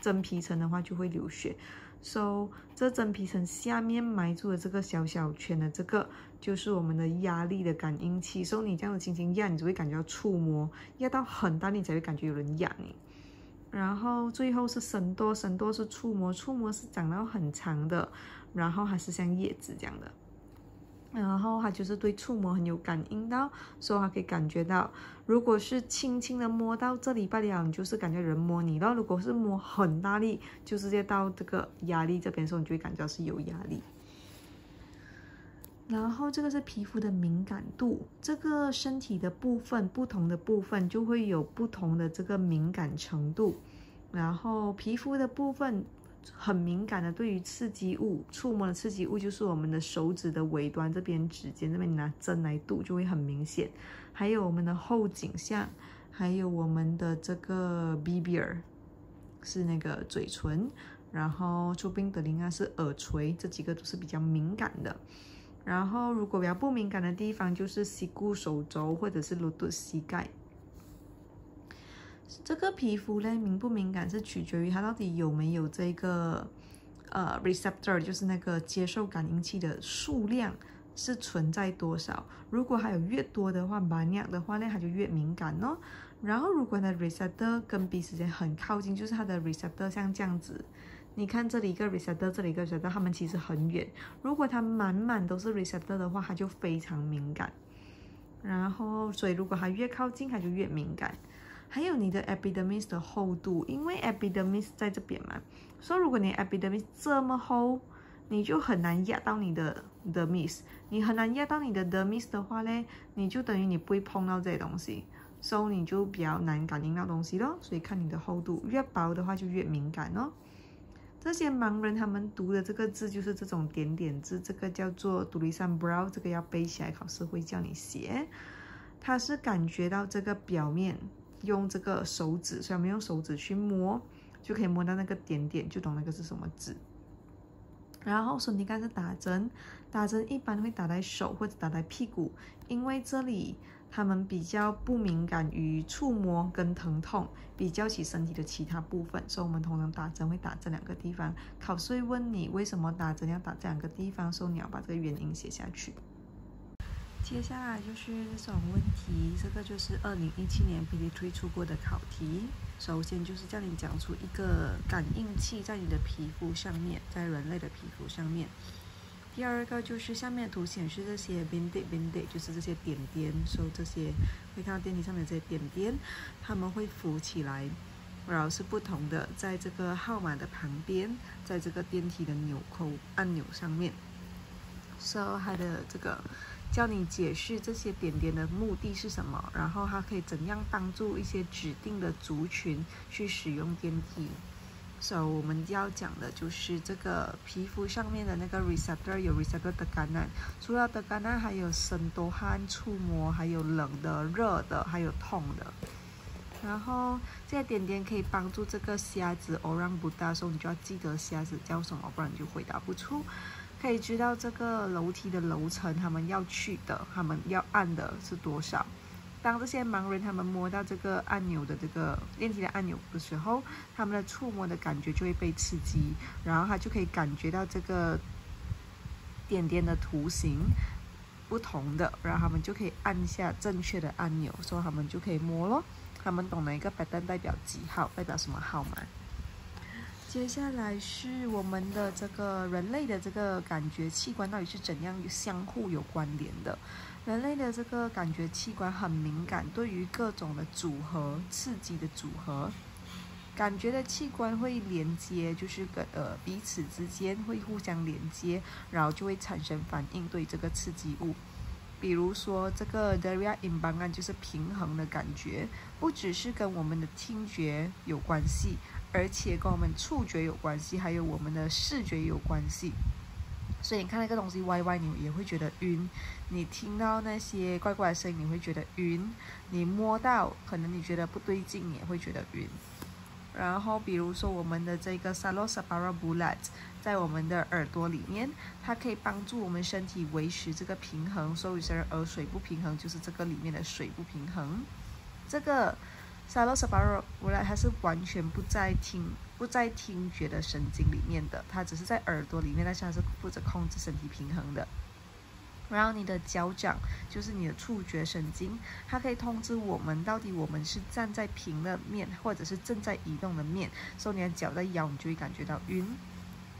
真皮层的话就会流血，so 这真皮层下面埋住的这个小小圈的这个。就是我们的压力的感应器，所以你这样子轻轻压，你只会感觉到触摸，压到很大力才会感觉有人压你。然后最后是神多，神多是触摸，触摸是长到很长的，然后还是像叶子这样的，然后它就是对触摸很有感应到，所以它可以感觉到，如果是轻轻的摸到这里罢了，你就是感觉人摸你后如果是摸很大力，就直接到这个压力这边的时候，你就会感觉到是有压力。然后这个是皮肤的敏感度，这个身体的部分不同的部分就会有不同的这个敏感程度。然后皮肤的部分很敏感的，对于刺激物，触摸的刺激物就是我们的手指的尾端这边指尖这边拿针来度就会很明显。还有我们的后颈下，还有我们的这个鼻鼻耳，是那个嘴唇，然后出冰的灵啊是耳垂，这几个都是比较敏感的。然后，如果比较不敏感的地方，就是膝骨、手肘或者是露肚膝盖。这个皮肤嘞敏不敏感是取决于它到底有没有这个呃 receptor，就是那个接受感应器的数量是存在多少。如果还有越多的话，蛮量的话呢，它就越敏感哦。然后，如果它的 receptor 跟鼻子间很靠近，就是它的 receptor 像这样子。你看这里一个 receptor，这里一个 receptor，它们其实很远。如果它满满都是 receptor 的话，它就非常敏感。然后，所以如果它越靠近，它就越敏感。还有你的 epidemis 的厚度，因为 epidemis 在这边嘛，所以如果你 epidemis 这么厚，你就很难压到你的 demis。你很难压到你的 demis 的话呢，你就等于你不会碰到这些东西，所以你就比较难感应到东西咯。所以看你的厚度，越薄的话就越敏感哦。这些盲人他们读的这个字就是这种点点字，这个叫做独立山 brow，这个要背起来，考试会叫你写。他是感觉到这个表面，用这个手指，虽然没用手指去摸，就可以摸到那个点点，就懂那个是什么字。然后说你开始打针，打针一般会打在手或者打在屁股，因为这里。他们比较不敏感于触摸跟疼痛，比较起身体的其他部分。所以，我们通常打针会打这两个地方。考试会问你为什么打针要打这两个地方，所以你要把这个原因写下去。接下来就是这种问题，这个就是二零一七年 P D 推出过的考题。首先就是叫你讲出一个感应器在你的皮肤上面，在人类的皮肤上面。第二个就是下面图显示这些 d 点，就是这些点点，说这些会看到电梯上面这些点点，它们会浮起来，然后是不同的，在这个号码的旁边，在这个电梯的纽扣按钮上面。说它的这个，教你解释这些点点的目的是什么，然后它可以怎样帮助一些指定的族群去使用电梯。so, so 我们要讲的就是这个皮肤上面的那个 receptor 有 receptor 的感染，除了的感染，还有深多汗、触摸，还有冷的、热的，还有痛的。然后这点点可以帮助这个瞎子，偶然不答 a 时候，你就要记得瞎子叫什么，不然你就回答不出。可以知道这个楼梯的楼层，他们要去的，他们要按的是多少。当这些盲人他们摸到这个按钮的这个电梯的按钮的时候，他们的触摸的感觉就会被刺激，然后他就可以感觉到这个点点的图形不同的，然后他们就可以按下正确的按钮，所以他们就可以摸咯，他们懂了一个白蛋代表几号，代表什么号码。接下来是我们的这个人类的这个感觉器官到底是怎样相互有关联的。人类的这个感觉器官很敏感，对于各种的组合刺激的组合，感觉的器官会连接，就是跟呃彼此之间会互相连接，然后就会产生反应对这个刺激物。比如说这个 d e r i a in bangan 就是平衡的感觉，不只是跟我们的听觉有关系，而且跟我们触觉有关系，还有我们的视觉有关系。所以你看那个东西歪歪扭，也会觉得晕。你听到那些怪怪的声音，你会觉得晕；你摸到，可能你觉得不对劲，也会觉得晕。然后，比如说我们的这个 salosa b a r a b u l a t 在我们的耳朵里面，它可以帮助我们身体维持这个平衡。所以，说耳水不平衡就是这个里面的水不平衡。这个 salosa b a r a b u l a t 它是完全不在听不在听觉的神经里面的，它只是在耳朵里面，但是它是负责控制身体平衡的。然后你的脚掌就是你的触觉神经，它可以通知我们到底我们是站在平的面，或者是正在移动的面。所以你的脚在摇，你就会感觉到晕。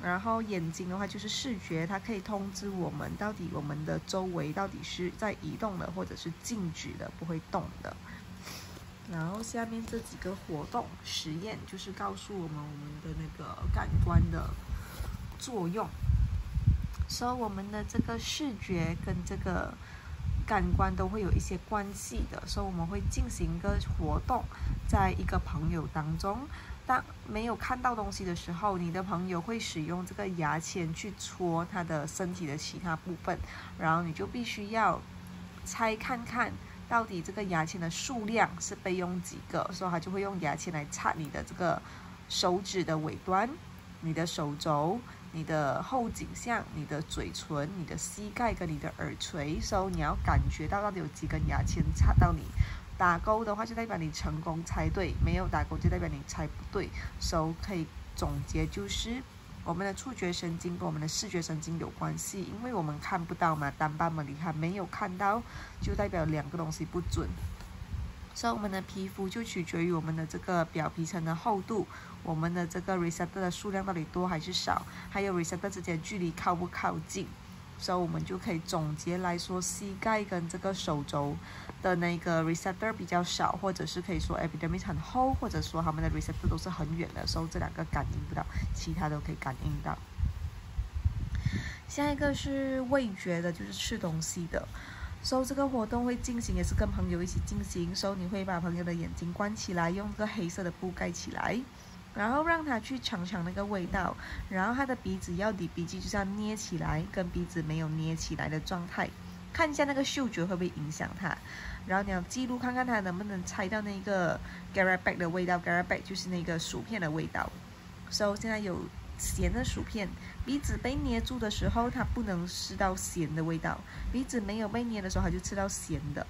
然后眼睛的话就是视觉，它可以通知我们到底我们的周围到底是在移动的，或者是静止的，不会动的。然后下面这几个活动实验就是告诉我们我们的那个感官的作用。所以我们的这个视觉跟这个感官都会有一些关系的。所以我们会进行一个活动，在一个朋友当中，当没有看到东西的时候，你的朋友会使用这个牙签去戳他的身体的其他部分，然后你就必须要猜看看到底这个牙签的数量是备用几个。所以他就会用牙签来插你的这个手指的尾端，你的手肘。你的后颈项、你的嘴唇、你的膝盖跟你的耳垂，手你要感觉到到底有几根牙签插到你。打勾的话就代表你成功猜对，没有打勾就代表你猜不对。so, so 可以总结就是，我们的触觉神经跟我们的视觉神经有关系，因为我们看不到嘛，单瓣嘛，你看没有看到就代表两个东西不准。所以我们的皮肤就取决于我们的这个表皮层的厚度。我们的这个 receptor 的数量到底多还是少？还有 receptor 之间距离靠不靠近？所以，我们就可以总结来说，膝盖跟这个手肘的那个 receptor 比较少，或者是可以说 epidemis 很厚，或者说他们的 receptor 都是很远的时候，这两个感应不到，其他都可以感应到。下一个是味觉的，就是吃东西的。所以这个活动会进行，也是跟朋友一起进行。所以你会把朋友的眼睛关起来，用个黑色的布盖起来。然后让他去尝尝那个味道，然后他的鼻子要滴鼻剂，就是要捏起来，跟鼻子没有捏起来的状态，看一下那个嗅觉会不会影响他。然后你要记录，看看他能不能猜到那个 Garrett b a 的味道，Garrett b a 就是那个薯片的味道。So 现在有咸的薯片，鼻子被捏住的时候，他不能吃到咸的味道；鼻子没有被捏的时候，他就吃到咸的。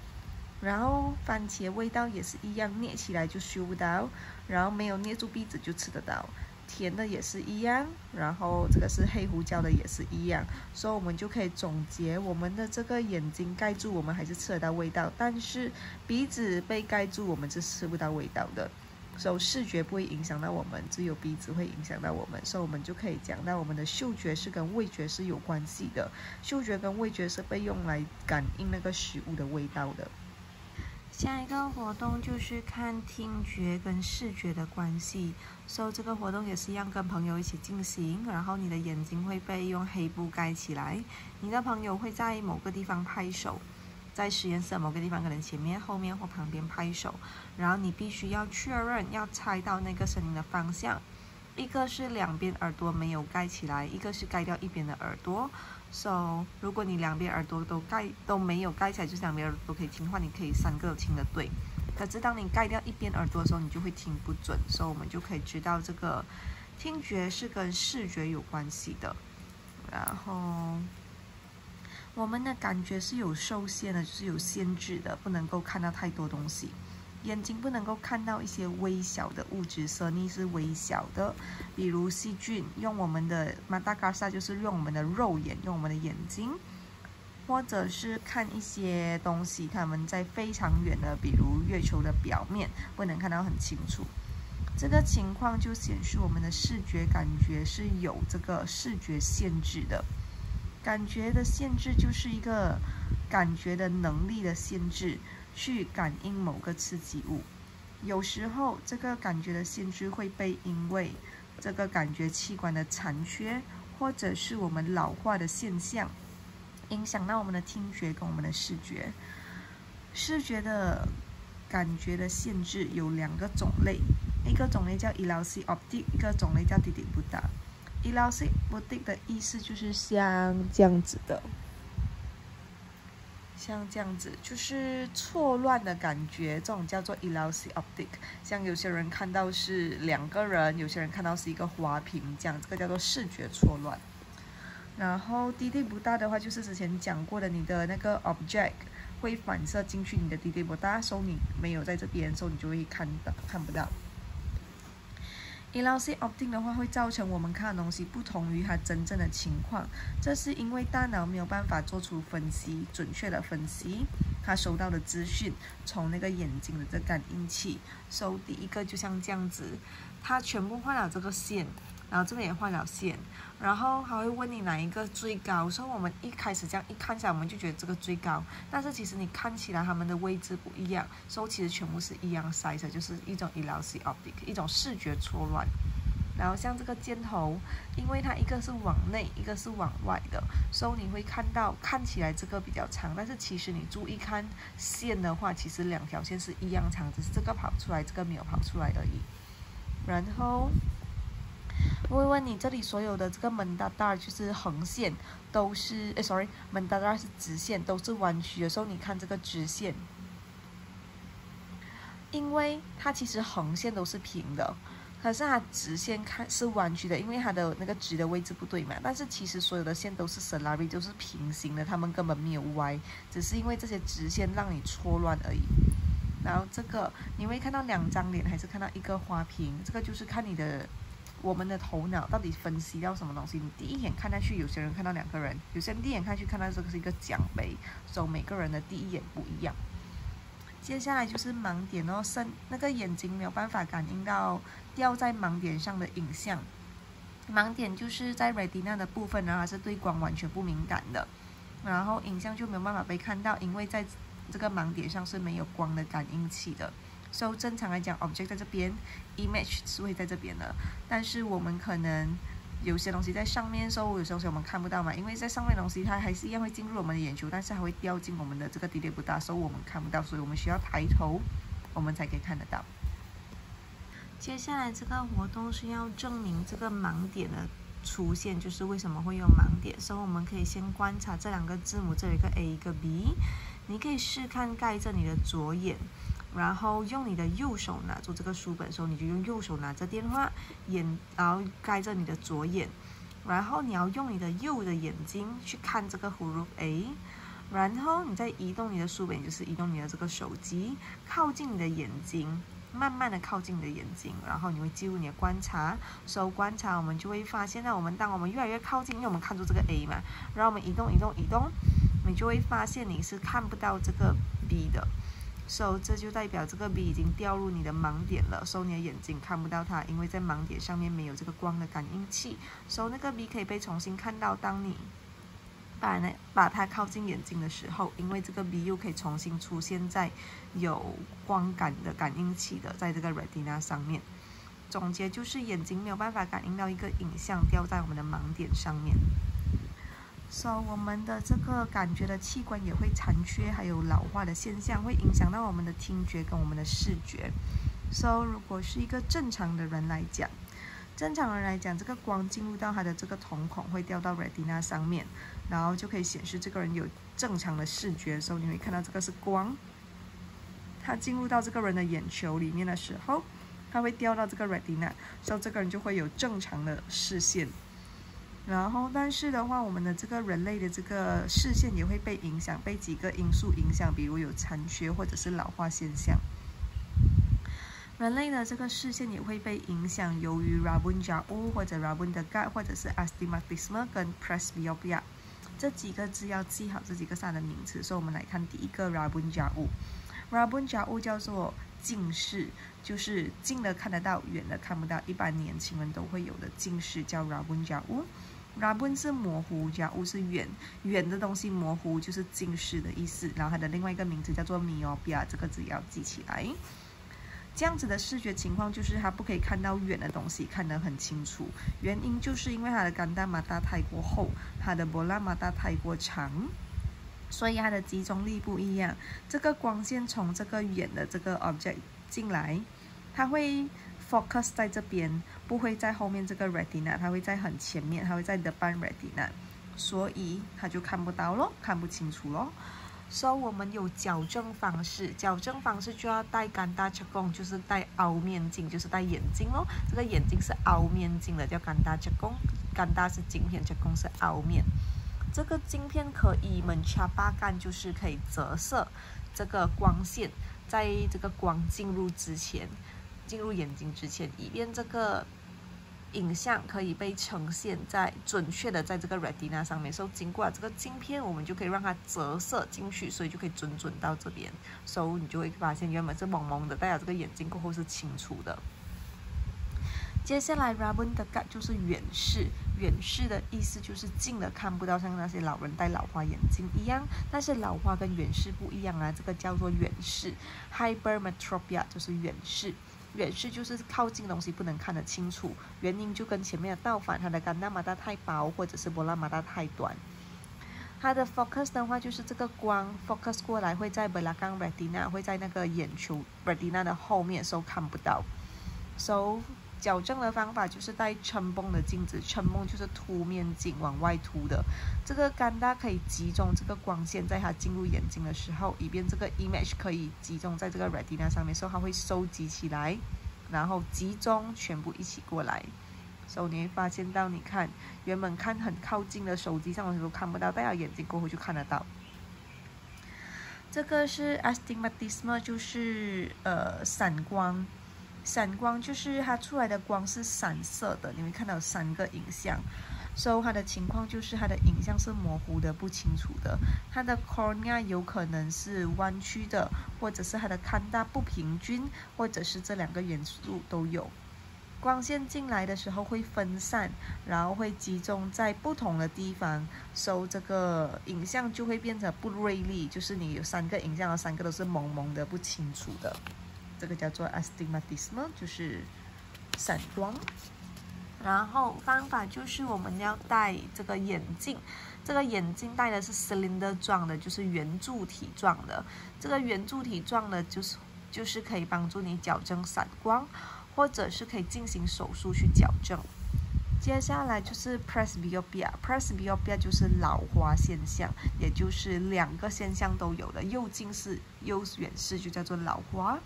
然后番茄味道也是一样，捏起来就嗅不到。然后没有捏住鼻子就吃得到，甜的也是一样。然后这个是黑胡椒的也是一样，所以我们就可以总结，我们的这个眼睛盖住我们还是吃得到味道，但是鼻子被盖住我们是吃不到味道的。所以视觉不会影响到我们，只有鼻子会影响到我们。所以我们就可以讲到，我们的嗅觉是跟味觉是有关系的，嗅觉跟味觉是被用来感应那个食物的味道的。下一个活动就是看听觉跟视觉的关系，所以这个活动也是一样，跟朋友一起进行。然后你的眼睛会被用黑布盖起来，你的朋友会在某个地方拍手，在实验室某个地方，可能前面、后面或旁边拍手，然后你必须要确认，要猜到那个声音的方向。一个是两边耳朵没有盖起来，一个是盖掉一边的耳朵。So，如果你两边耳朵都盖都没有盖起来，就两边耳朵都可以听话，你可以三个听得对。可是当你盖掉一边耳朵的时候，你就会听不准。所以，我们就可以知道这个听觉是跟视觉有关系的。然后，我们的感觉是有受限的，就是有限制的，不能够看到太多东西。眼睛不能够看到一些微小的物质，视力是微小的，比如细菌。用我们的马达加萨就是用我们的肉眼，用我们的眼睛，或者是看一些东西，他们在非常远的，比如月球的表面，不能看到很清楚。这个情况就显示我们的视觉感觉是有这个视觉限制的，感觉的限制就是一个感觉的能力的限制。去感应某个刺激物，有时候这个感觉的限制会被因为这个感觉器官的残缺，或者是我们老化的现象，影响到我们的听觉跟我们的视觉。视觉的感觉的限制有两个种类，一个种类叫 i l l u s o i c 一个种类叫 illusory。i 的意思就是像这样子的。像这样子就是错乱的感觉，这种叫做 e l c u s o r y optic。像有些人看到是两个人，有些人看到是一个花瓶，这样这个叫做视觉错乱。然后，滴滴不大的话，就是之前讲过的，你的那个 object 会反射进去，你的滴滴不大，所以你没有在这边，所以你就会看到看不到。e l i c p t i n g 的话会造成我们看的东西不同于它真正的情况，这是因为大脑没有办法做出分析，准确的分析它收到的资讯。从那个眼睛的这感应器收第一个就像这样子，它全部换了这个线，然后这边也换了线。然后还会问你哪一个最高？所以我们一开始这样一看起来，我们就觉得这个最高。但是其实你看起来他们的位置不一样，所以其实全部是一样 size，就是一种 i l l u s y optic，一种视觉错乱。然后像这个箭头，因为它一个是往内，一个是往外的，所以你会看到看起来这个比较长，但是其实你注意看线的话，其实两条线是一样长，只是这个跑出来，这个没有跑出来而已。然后。问问你，这里所有的这个门大大就是横线，都是哎 s o r r y 门大大是直线，都是弯曲的时候。你看这个直线，因为它其实横线都是平的，可是它直线看是弯曲的，因为它的那个直的位置不对嘛。但是其实所有的线都是 salary，就是平行的，它们根本没有歪，只是因为这些直线让你错乱而已。然后这个你会看到两张脸，还是看到一个花瓶？这个就是看你的。我们的头脑到底分析到什么东西？你第一眼看下去，有些人看到两个人，有些人第一眼看去看到这个是一个奖杯，所以每个人的第一眼不一样。接下来就是盲点，哦，后那个眼睛没有办法感应到掉在盲点上的影像。盲点就是在 retina 的部分，然后是对光完全不敏感的，然后影像就没有办法被看到，因为在这个盲点上是没有光的感应器的。所以正常来讲，object 在这边，image 是会在这边的。但是我们可能有些东西在上面，时候有些东西我们看不到嘛，因为在上面的东西它还是一样会进入我们的眼球，但是还会掉进我们的这个蝶不大，所以我们看不到，所以我们需要抬头，我们才可以看得到。接下来这个活动是要证明这个盲点的出现，就是为什么会有盲点。所以我们可以先观察这两个字母，这有一个 A，一个 B。你可以试看盖着你的左眼。然后用你的右手拿住这个书本的时候，你就用右手拿着电话眼，然后盖着你的左眼，然后你要用你的右的眼睛去看这个葫芦 A，然后你再移动你的书本，就是移动你的这个手机靠近你的眼睛，慢慢的靠近你的眼睛，然后你会进入你的观察，时观察我们就会发现，那我们当我们越来越靠近，因为我们看出这个 A 嘛，然后我们移动移动移动，你就会发现你是看不到这个 B 的。，so 这就代表这个 B 已经掉入你的盲点了，o 你的眼睛看不到它，因为在盲点上面没有这个光的感应器。s o 那个 B 可以被重新看到，当你把那把它靠近眼睛的时候，因为这个 B 又可以重新出现在有光感的感应器的在这个 retina 上面。总结就是眼睛没有办法感应到一个影像掉在我们的盲点上面。so 我们的这个感觉的器官也会残缺，还有老化的现象，会影响到我们的听觉跟我们的视觉。so 如果是一个正常的人来讲，正常人来讲，这个光进入到他的这个瞳孔，会掉到 retina 上面，然后就可以显示这个人有正常的视觉。所以你会看到这个是光，它进入到这个人的眼球里面的时候，它会掉到这个 retina，so 这个人就会有正常的视线。然后，但是的话，我们的这个人类的这个视线也会被影响，被几个因素影响，比如有残缺或者是老化现象。人类的这个视线也会被影响，由于 rabunjau 或者 rabun 的钙或者是 astigmatism 跟 presbiopia 这几个字要记好这几个上的名词。所以，我们来看第一个 rabunjau，rabunjau 叫做近视，就是近的看得到，远的看不到，一般年轻人都会有的近视叫 rabunjau。rabun 是模糊，加 u 是远，远的东西模糊就是近视的意思。然后它的另外一个名字叫做 myopia，这个字要记起来。这样子的视觉情况就是它不可以看到远的东西看得很清楚，原因就是因为它的杆大马大太过厚，它的波浪马大太过长，所以它的集中力不一样。这个光线从这个远的这个 object 进来，它会 focus 在这边。不会在后面这个 retina，它会在很前面，它会在 the b r n retina，所以它就看不到咯，看不清楚咯。所以我们有矫正方式，矫正方式就要戴干大折弓，就是戴凹面镜，就是戴眼镜喽。这个眼镜是凹面镜的，叫干大折弓。干大是镜片，折弓是凹面。这个镜片可以 m o 八 o 就是可以折射这个光线，在这个光进入之前。进入眼睛之前，以便这个影像可以被呈现在准确的在这个 retina 上面。所以经过这个镜片，我们就可以让它折射进去，所以就可以准准到这边。所以你就会发现，原本是蒙蒙的，戴了这个眼镜过后是清楚的。接下来 r a b i n 的盖就是远视。远视的意思就是近的看不到，像那些老人戴老花眼镜一样。但是老花跟远视不一样啊，这个叫做远视 （hypermetropia），就是远视。远视就是靠近东西不能看得清楚，原因就跟前面的倒反，它的甘那玛达太薄，或者是波拉玛达太短。它的 focus 的话就是这个光 focus 过来会在波拉冈 retina 会在那个眼球 retina 的后面，so 看不到，so。矫正的方法就是戴撑泵的镜子，撑泵就是凸面镜往外凸的。这个杆大可以集中这个光线，在它进入眼睛的时候，以便这个 image 可以集中在这个 retina 上面，所以它会收集起来，然后集中全部一起过来。所以你会发现到，你看原本看很靠近的手机上的时都看不到，戴了眼镜过后就看得到。这个是 astigmatism，就是呃散光。闪光就是它出来的光是散射的，你会看到三个影像。so 它的情况就是它的影像是模糊的、不清楚的。它的 cornea 有可能是弯曲的，或者是它的看大不平均，或者是这两个元素都有。光线进来的时候会分散，然后会集中在不同的地方，so 这个影像就会变得不锐利，就是你有三个影像，三个都是蒙蒙的、不清楚的。这个叫做 astigmatism，就是散光。然后方法就是我们要戴这个眼镜，这个眼镜戴的是 c y l i n d e r 状的就是圆柱体状的。这个圆柱体状的，就是就是可以帮助你矫正散光，或者是可以进行手术去矫正。接下来就是 presbyopia，presbyopia 就是老花现象，也就是两个现象都有的，又近视又远视，就叫做老花。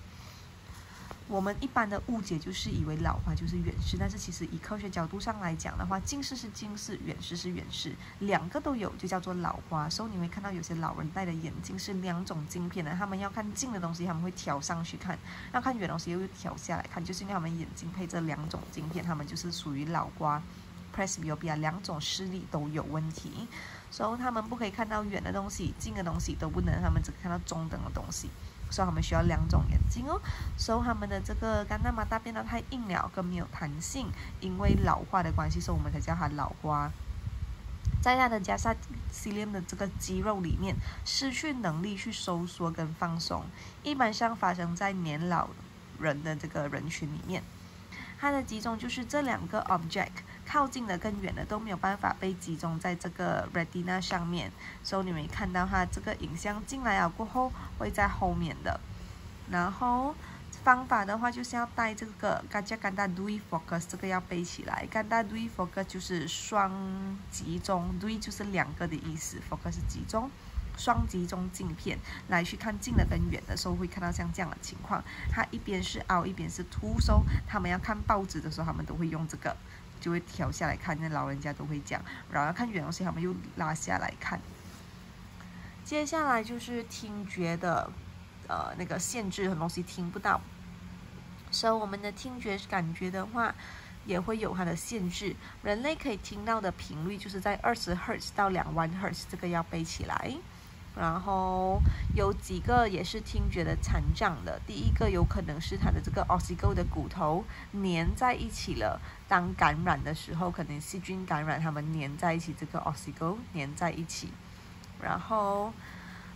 我们一般的误解就是以为老花就是远视，但是其实以科学角度上来讲的话，近视是近视，远视是远视，两个都有就叫做老花。所以你会看到有些老人戴的眼镜是两种镜片的，他们要看近的东西他们会调上去看，要看远东西又调下来看，就是因为他们眼睛配这两种镜片，他们就是属于老花，presbyopia，两种视力都有问题，所以他们不可以看到远的东西，近的东西都不能，他们只看到中等的东西。所以他们需要两种眼睛哦。所以他们的这个干纳马大便呢太硬了，跟没有弹性，因为老化的关系，所以我们才叫它老花。在它的加上 Celine 的这个肌肉里面，失去能力去收缩跟放松，一般上发生在年老人的这个人群里面。它的集中就是这两个 object 靠近的跟远的都没有办法被集中在这个 retina 上面，所以你没看到它这个影像进来了过后会在后面的。然后方法的话就是要带这个 gaga ganda d o i focus 这个要背起来，ganda d o i focus 就是双集中，doy 就是两个的意思，focus 是集中。双集中镜片来去看近的跟远的时候，会看到像这样的情况：它一边是凹，一边是凸。收。他们要看报纸的时候，他们都会用这个，就会调下来看。那老人家都会讲，然后要看远东西，他们又拉下来看。接下来就是听觉的，呃，那个限制很多东西听不到。所以我们的听觉感觉的话，也会有它的限制。人类可以听到的频率就是在二十赫兹到两万赫兹，这个要背起来。然后有几个也是听觉的残障的，第一个有可能是他的这个 o s s i g o 的骨头粘在一起了。当感染的时候，可能细菌感染，他们粘在一起，这个 o s s i g o 粘在一起。然后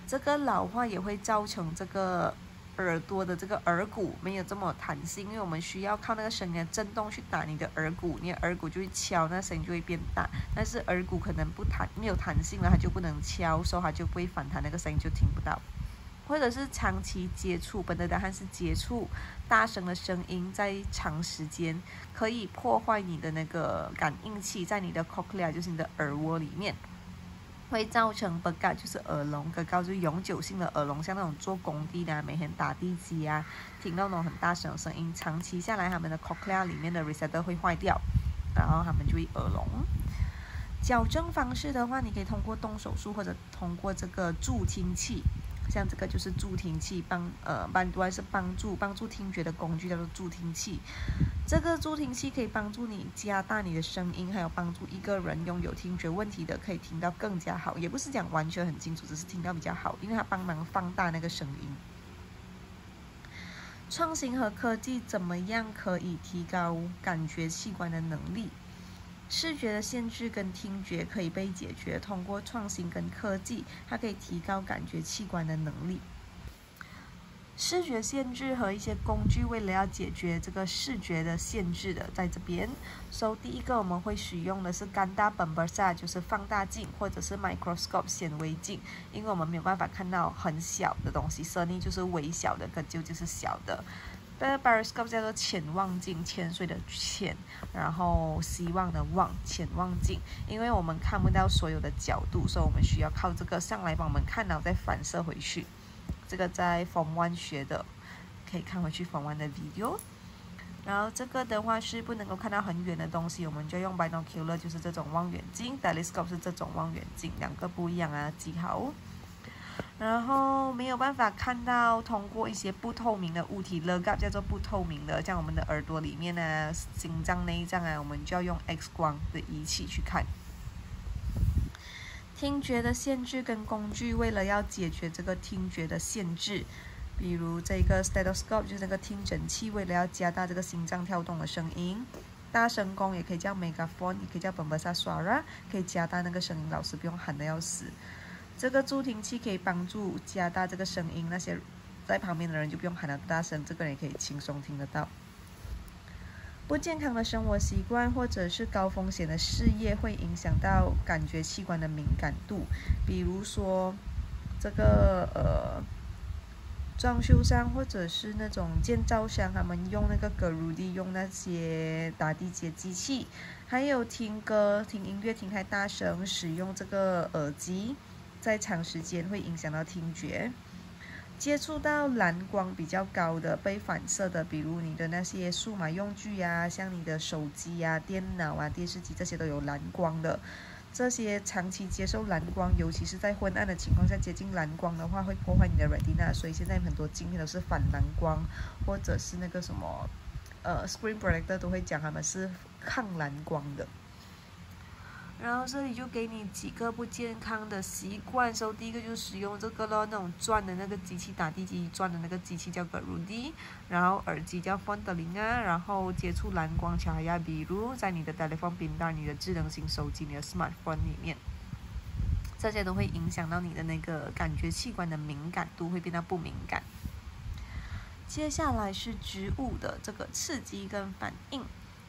这个老化也会造成这个。耳朵的这个耳骨没有这么弹性，因为我们需要靠那个声音震动去打你的耳骨，你的耳骨就会敲，那声音就会变大。但是耳骨可能不弹，没有弹性了，它就不能敲，所以它就不会反弹，那个声音就听不到。或者是长期接触，本的答汉是接触大声的声音，在长时间可以破坏你的那个感应器，在你的 cochlea 就是你的耳蜗里面。会造成不高就是耳聋，本高就是永久性的耳聋，像那种做工地的，每天打地基啊，听到那种很大声的声音，长期下来他们的 cochlea 里面的 receptor 会坏掉，然后他们就会耳聋。矫正方式的话，你可以通过动手术或者通过这个助听器。像这个就是助听器，帮呃，帮主要是帮助帮助听觉的工具叫做助听器。这个助听器可以帮助你加大你的声音，还有帮助一个人拥有听觉问题的可以听到更加好，也不是讲完全很清楚，只是听到比较好，因为它帮忙放大那个声音。创新和科技怎么样可以提高感觉器官的能力？视觉的限制跟听觉可以被解决，通过创新跟科技，它可以提高感觉器官的能力。视觉限制和一些工具，为了要解决这个视觉的限制的，在这边。So 第一个我们会使用的是甘大本伯萨，就是放大镜或者是 microscope 显微镜，因为我们没有办法看到很小的东西，所以就是微小的，跟究就是小的。这个 periscope 叫做潜望镜，潜水的潜，然后希望的望，潜望镜。因为我们看不到所有的角度，所以我们需要靠这个上来帮我们看后再反射回去。这个在 Form One 学的，可以看回去 Form One 的 video。然后这个的话是不能够看到很远的东西，我们就用 binocular，就是这种望远镜。telescope 是这种望远镜，两个不一样啊，记好。然后没有办法看到，通过一些不透明的物体，leg up 叫做不透明的，像我们的耳朵里面啊、心脏内脏啊，我们就要用 X 光的仪器去看。听觉的限制跟工具，为了要解决这个听觉的限制，比如这个 stethoscope 就是那个听诊器，为了要加大这个心脏跳动的声音，大声功也可以叫 megaphone，也可以叫本本莎 r a 可以加大那个声音，老师不用喊得要死。这个助听器可以帮助加大这个声音，那些在旁边的人就不用喊那么大声，这个人可以轻松听得到。不健康的生活习惯或者是高风险的事业会影响到感觉器官的敏感度，比如说这个呃，装修商或者是那种建造商，他们用那个格鲁迪用那些打地的机器，还有听歌、听音乐、听太大声，使用这个耳机。在长时间会影响到听觉，接触到蓝光比较高的被反射的，比如你的那些数码用具呀，像你的手机啊、电脑啊、电视机这些都有蓝光的。这些长期接受蓝光，尤其是在昏暗的情况下接近蓝光的话，会破坏你的 retina。所以现在很多镜片都是反蓝光，或者是那个什么，呃，screen protector 都会讲他们是抗蓝光的。然后这里就给你几个不健康的习惯。首先，第一个就是使用这个咯，那种转的那个机器打地基，转的那个机器叫 Rudy，然后耳机叫 f e n d l i n 啊，然后接触蓝光桥呀，比如在你的 telephone 频道、你的智能型手机、你的 smartphone 里面，这些都会影响到你的那个感觉器官的敏感度，会变得不敏感。接下来是植物的这个刺激跟反应。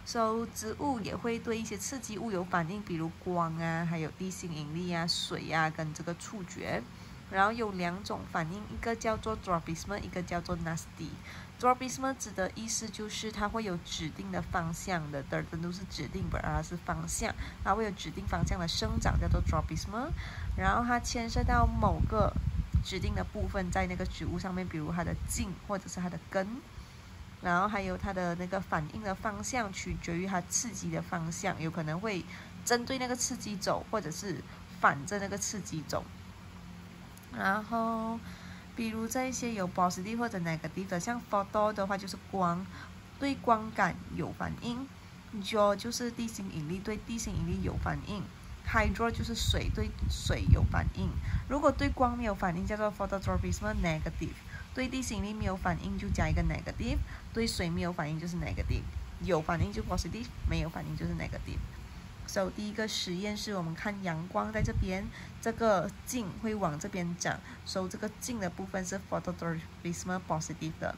所以植物也会对一些刺激物有反应，比如光啊，还有地心引力啊、水啊，跟这个触觉。然后有两种反应，一个叫做 d r o p i s m 一个叫做 n a s t y d r o p i s m 指的意思就是它会有指定的方向的，的根都是指定，而不是方向。它会有指定方向的生长，叫做 d r o p i s m 然后它牵涉到某个指定的部分在那个植物上面，比如它的茎或者是它的根。然后还有它的那个反应的方向取决于它刺激的方向，有可能会针对那个刺激走，或者是反着那个刺激走。然后，比如在一些有 positive 或者 negative 的，像 photo 的话就是光对光感有反应 g o 就是地心引力对地心引力有反应，hydro 就是水对水有反应。如果对光没有反应，叫做 photorefrism negative。对地心力没有反应就加一个 negative，对水没有反应就是 n e g a t i v e 有反应就 positive，没有反应就是 n e g a t i v e So 第一个实验是我们看阳光在这边，这个茎会往这边长，所以这个茎的部分是 phototropism positive 的。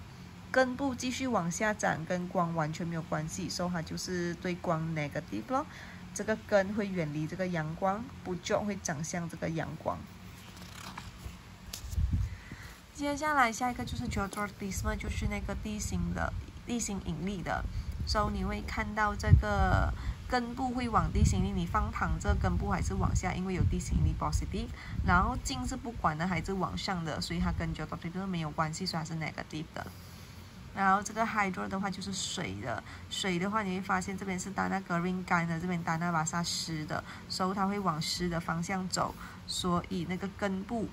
根部继续往下长，跟光完全没有关系，s o 它就是对光 negative 咯。这个根会远离这个阳光，不就会长向这个阳光。接下来下一个就是 g e o d e r m a i s m 就是那个地心的、地心引力的，所以你会看到这个根部会往地心力，你放躺这根部还是往下，因为有地心力 positive，然后静是不管的，还是往上的，所以它跟 g e o d e r i s m 没有关系，所以它是 i 个地的。然后这个 hydro 的话就是水的，水的话你会发现这边是搭那格林干的，这边搭那瓦萨湿的，所以它会往湿的方向走，所以那个根部。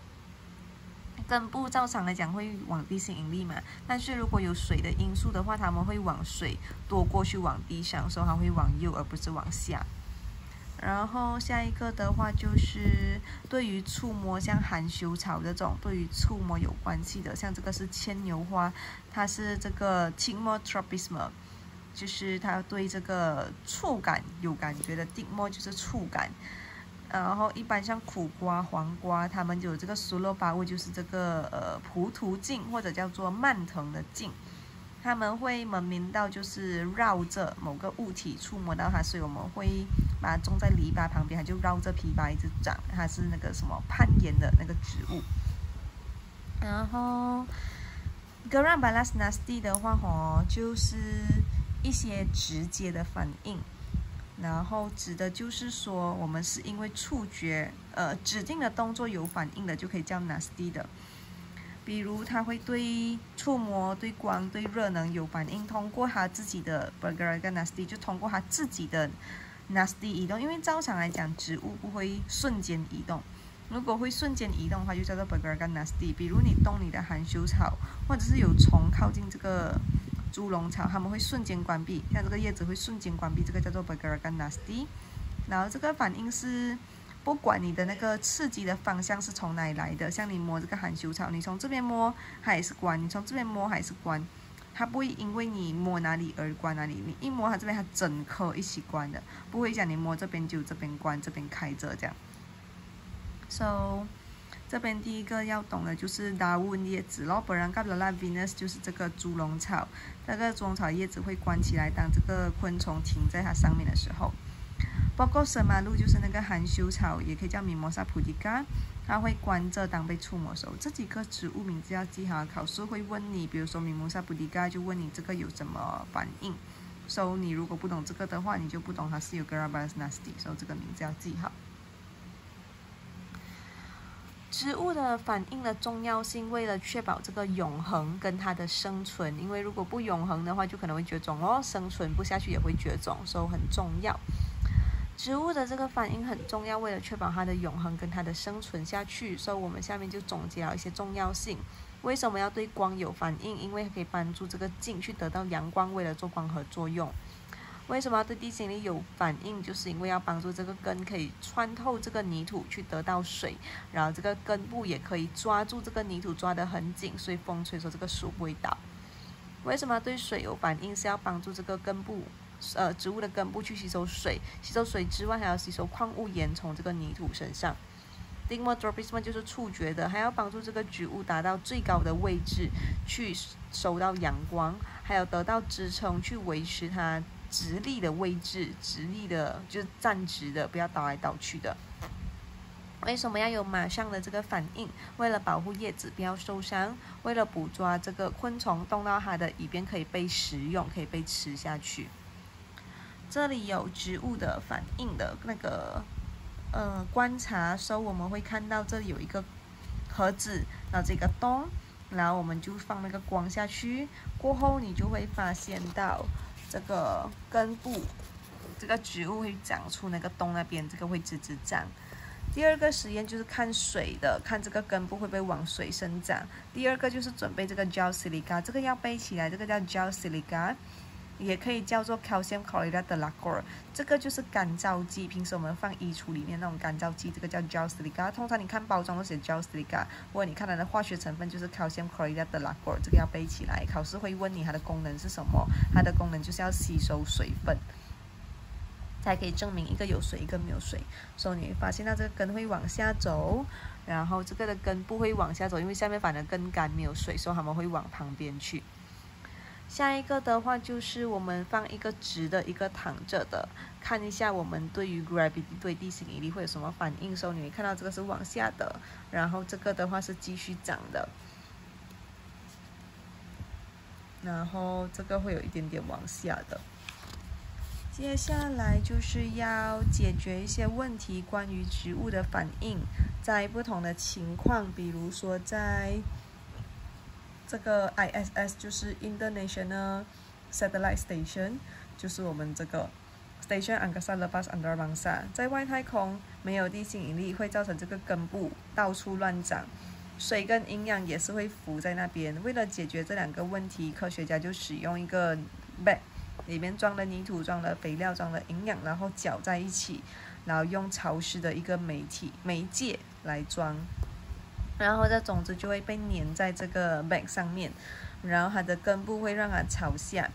根部照常来讲会往地心引力嘛，但是如果有水的因素的话，他们会往水多过去，往地上所以它会往右而不是往下。然后下一个的话就是对于触摸，像含羞草这种对于触摸有关系的，像这个是牵牛花，它是这个触摸 （tropism），就是它对这个触感有感觉的。顶摸就是触感。然后一般像苦瓜、黄瓜，它们有这个疏漏八味，就是这个呃葡萄茎或者叫做蔓藤的茎，他们会萌明到就是绕着某个物体触摸到它，所以我们会把它种在篱笆旁边，它就绕着篱笆一直长，它是那个什么攀岩的那个植物。然后 g r a m b a l a s n a s t y 的话吼，就是一些直接的反应。然后指的就是说，我们是因为触觉，呃，指定的动作有反应的就可以叫 n a s t y 的。比如它会对触摸、对光、对热能有反应，通过它自己的 bergere n a s t y 就通过它自己的 n a s t y 移动。因为照常来讲，植物不会瞬间移动。如果会瞬间移动的话，就叫做 bergere n a s t y 比如你动你的含羞草，或者是有虫靠近这个。猪笼草，它们会瞬间关闭，像这个叶子会瞬间关闭，这个叫做 b u r g e r a n a s t i 然后这个反应是不管你的那个刺激的方向是从哪里来的，像你摸这个含羞草，你从这边摸它也是关，你从这边摸还是关，它不会因为你摸哪里而关哪里，你一摸它这边，它整颗一起关的，不会讲你摸这边就这边关，这边开着这样。So，这边第一个要懂的就是 Darwin 叶子咯 b e r g e r a n a s 就是这个猪笼草。那个中草叶子会关起来，当这个昆虫停在它上面的时候，包括森马露，就是那个含羞草，也可以叫米摩萨普迪嘎，它会关着，当被触摸时候，这几个植物名字要记好，考试会问你，比如说米摩萨普迪嘎就问你这个有什么反应，所以你如果不懂这个的话，你就不懂它是有 grabas nasty，所以这个名字要记好。植物的反应的重要性，为了确保这个永恒跟它的生存，因为如果不永恒的话，就可能会绝种哦，生存不下去也会绝种，所以很重要。植物的这个反应很重要，为了确保它的永恒跟它的生存下去，所以我们下面就总结了一些重要性。为什么要对光有反应？因为可以帮助这个茎去得到阳光，为了做光合作用。为什么对地心力有反应？就是因为要帮助这个根可以穿透这个泥土去得到水，然后这个根部也可以抓住这个泥土抓得很紧，所以风吹说这个树不会倒。为什么对水有反应？是要帮助这个根部，呃，植物的根部去吸收水，吸收水之外还要吸收矿物盐从这个泥土身上。d i g mo dropism 就是触觉的，还要帮助这个植物达到最高的位置去收到阳光，还有得到支撑去维持它。直立的位置，直立的，就是站直的，不要倒来倒去的。为什么要有马上的这个反应？为了保护叶子不要受伤，为了捕捉这个昆虫，动到它的，以便可以被食用，可以被吃下去。这里有植物的反应的那个，嗯，观察时我们会看到这里有一个盒子，然后这个洞，然后我们就放那个光下去，过后你就会发现到。这个根部，这个植物会长出那个洞那边，这个会滋滋长。第二个实验就是看水的，看这个根部会不会往水生长。第二个就是准备这个胶 silica，这个要背起来，这个叫胶 silica。也可以叫做 calcium chloride l a g o r 这个就是干燥剂。平时我们放衣橱里面那种干燥剂，这个叫 gel silica。通常你看包装都写 gel silica，或者你看它的化学成分就是 calcium chloride l a g o r 这个要背起来。考试会问你它的功能是什么？它的功能就是要吸收水分，才可以证明一个有水，一个没有水。所以你会发现到这个根会往下走，然后这个的根不会往下走，因为下面反正根干没有水，所以他们会往旁边去。下一个的话就是我们放一个直的，一个躺着的，看一下我们对于 gravity 对地心引力会有什么反应。所以你会看到这个是往下的，然后这个的话是继续涨的，然后这个会有一点点往下的。接下来就是要解决一些问题，关于植物的反应，在不同的情况，比如说在。这个 ISS 就是 International Satellite Station，就是我们这个 station。Angkasa Lepas n d e r b a n g s a 在外太空没有地心引力，会造成这个根部到处乱长，水跟营养也是会浮在那边。为了解决这两个问题，科学家就使用一个 bag，里面装了泥土，装了肥料，装了营养，然后搅在一起，然后用潮湿的一个媒体媒介来装。然后，这种子就会被粘在这个板上面，然后它的根部会让它朝下，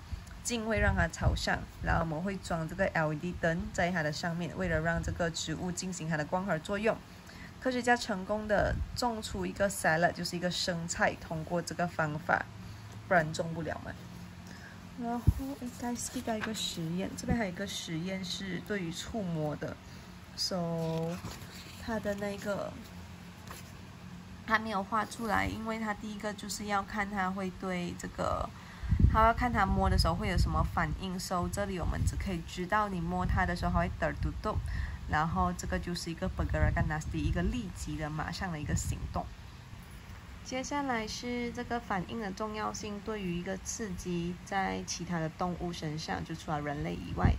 茎会让它朝上，然后我们会装这个 LED 灯在它的上面，为了让这个植物进行它的光合作用。科学家成功的种出一个 salad，就是一个生菜，通过这个方法，不然种不了嘛。然后应该是到一个实验，这边还有一个实验是对于触摸的，s o 它的那个。它没有画出来，因为他第一个就是要看他会对这个，他要看他摸的时候会有什么反应。所以这里我们只可以知道你摸它的时候会抖嘟嘟，然后这个就是一个 b u r g e r g a n a s t y 一个立即的、马上的一个行动。接下来是这个反应的重要性对于一个刺激，在其他的动物身上，就除了人类以外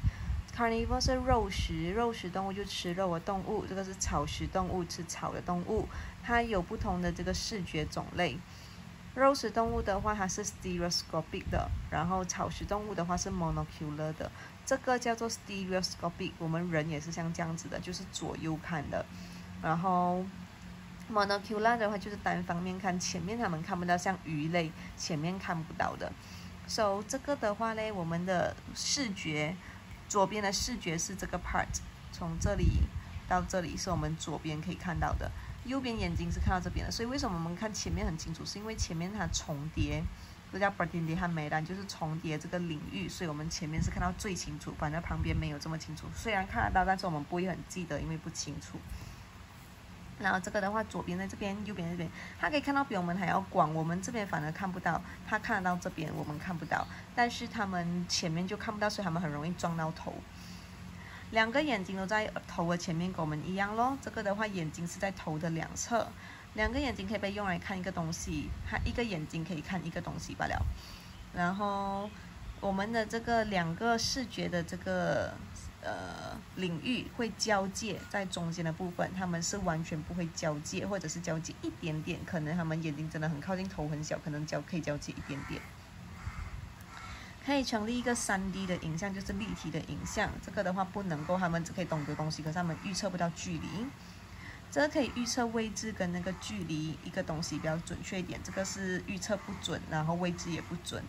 ，Carnivore 是肉食，肉食动物就吃肉的动物。这个是草食动物，吃草的动物。它有不同的这个视觉种类，肉食动物的话，它是 stereoscopic 的，然后草食动物的话是 monocular 的。这个叫做 stereoscopic，我们人也是像这样子的，就是左右看的。然后 monocular 的话就是单方面看，前面他们看不到，像鱼类前面看不到的。So 这个的话嘞，我们的视觉左边的视觉是这个 part，从这里到这里是我们左边可以看到的。右边眼睛是看到这边的，所以为什么我们看前面很清楚？是因为前面它重叠，这叫 b i r d i 和眉的，就是重叠这个领域，所以我们前面是看到最清楚，反正旁边没有这么清楚。虽然看得到，但是我们不会很记得，因为不清楚。然后这个的话，左边在这边，右边这边，它可以看到比我们还要广，我们这边反而看不到，它看得到这边，我们看不到。但是他们前面就看不到，所以他们很容易撞到头。两个眼睛都在头的前面，跟我们一样咯。这个的话，眼睛是在头的两侧，两个眼睛可以被用来看一个东西，它一个眼睛可以看一个东西罢了。然后，我们的这个两个视觉的这个呃领域会交界在中间的部分，他们是完全不会交界，或者是交界一点点。可能他们眼睛真的很靠近头很小，可能交可以交界一点点。可以成立一个 3D 的影像，就是立体的影像。这个的话不能够，他们只可以懂得东西，可是他们预测不到距离。这可以预测位置跟那个距离一个东西比较准确一点，这个是预测不准，然后位置也不准。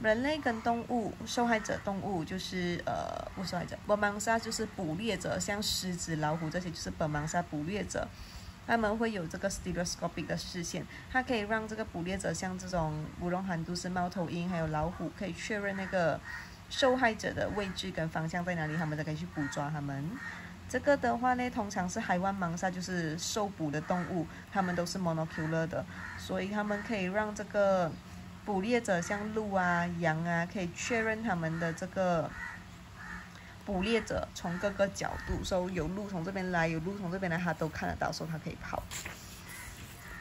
人类跟动物受害者动物就是呃，不受害者，本盲杀就是捕猎者，像狮子、老虎这些就是本盲杀捕猎者。他们会有这个 stereoscopic 的视线，它可以让这个捕猎者像这种乌龙韩都市猫头鹰还有老虎，可以确认那个受害者的位置跟方向在哪里，他们才可以去捕抓他们。这个的话呢，通常是海湾盲鲨，就是受捕的动物，他们都是 monocular 的，所以他们可以让这个捕猎者像鹿啊、羊啊，可以确认他们的这个。捕猎者从各个角度，说有鹿从这边来，有鹿从这边来，他都看得到，说他可以跑。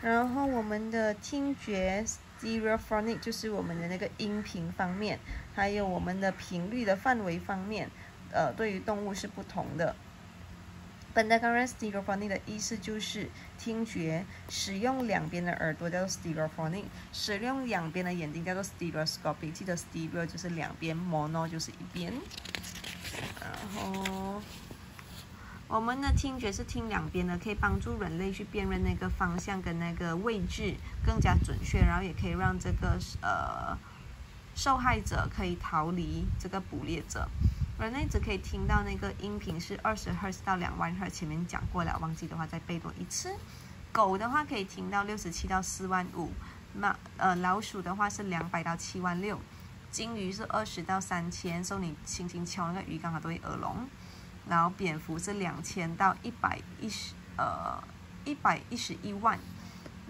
然后我们的听觉 （stereophonic） 就是我们的那个音频方面，还有我们的频率的范围方面，呃，对于动物是不同的。本来刚才 s t e r e o p h o n i c 的意思就是听觉，使用两边的耳朵叫做 stereophonic，使用两边的眼睛叫做 s t e r e o s c o p c 记得 stereo 就是两边，mono 就是一边。然后，我们的听觉是听两边的，可以帮助人类去辨认那个方向跟那个位置更加准确，然后也可以让这个呃受害者可以逃离这个捕猎者。人类只可以听到那个音频是二十赫兹到两万赫，兹，前面讲过了，忘记的话再背多一次。狗的话可以听到六十七到四万五，那呃老鼠的话是两百到七万六。鲸鱼是二十到三千，所以你轻轻敲那个鱼缸它都会耳聋。然后蝙蝠是两千到一百一十，呃，一百一十一万。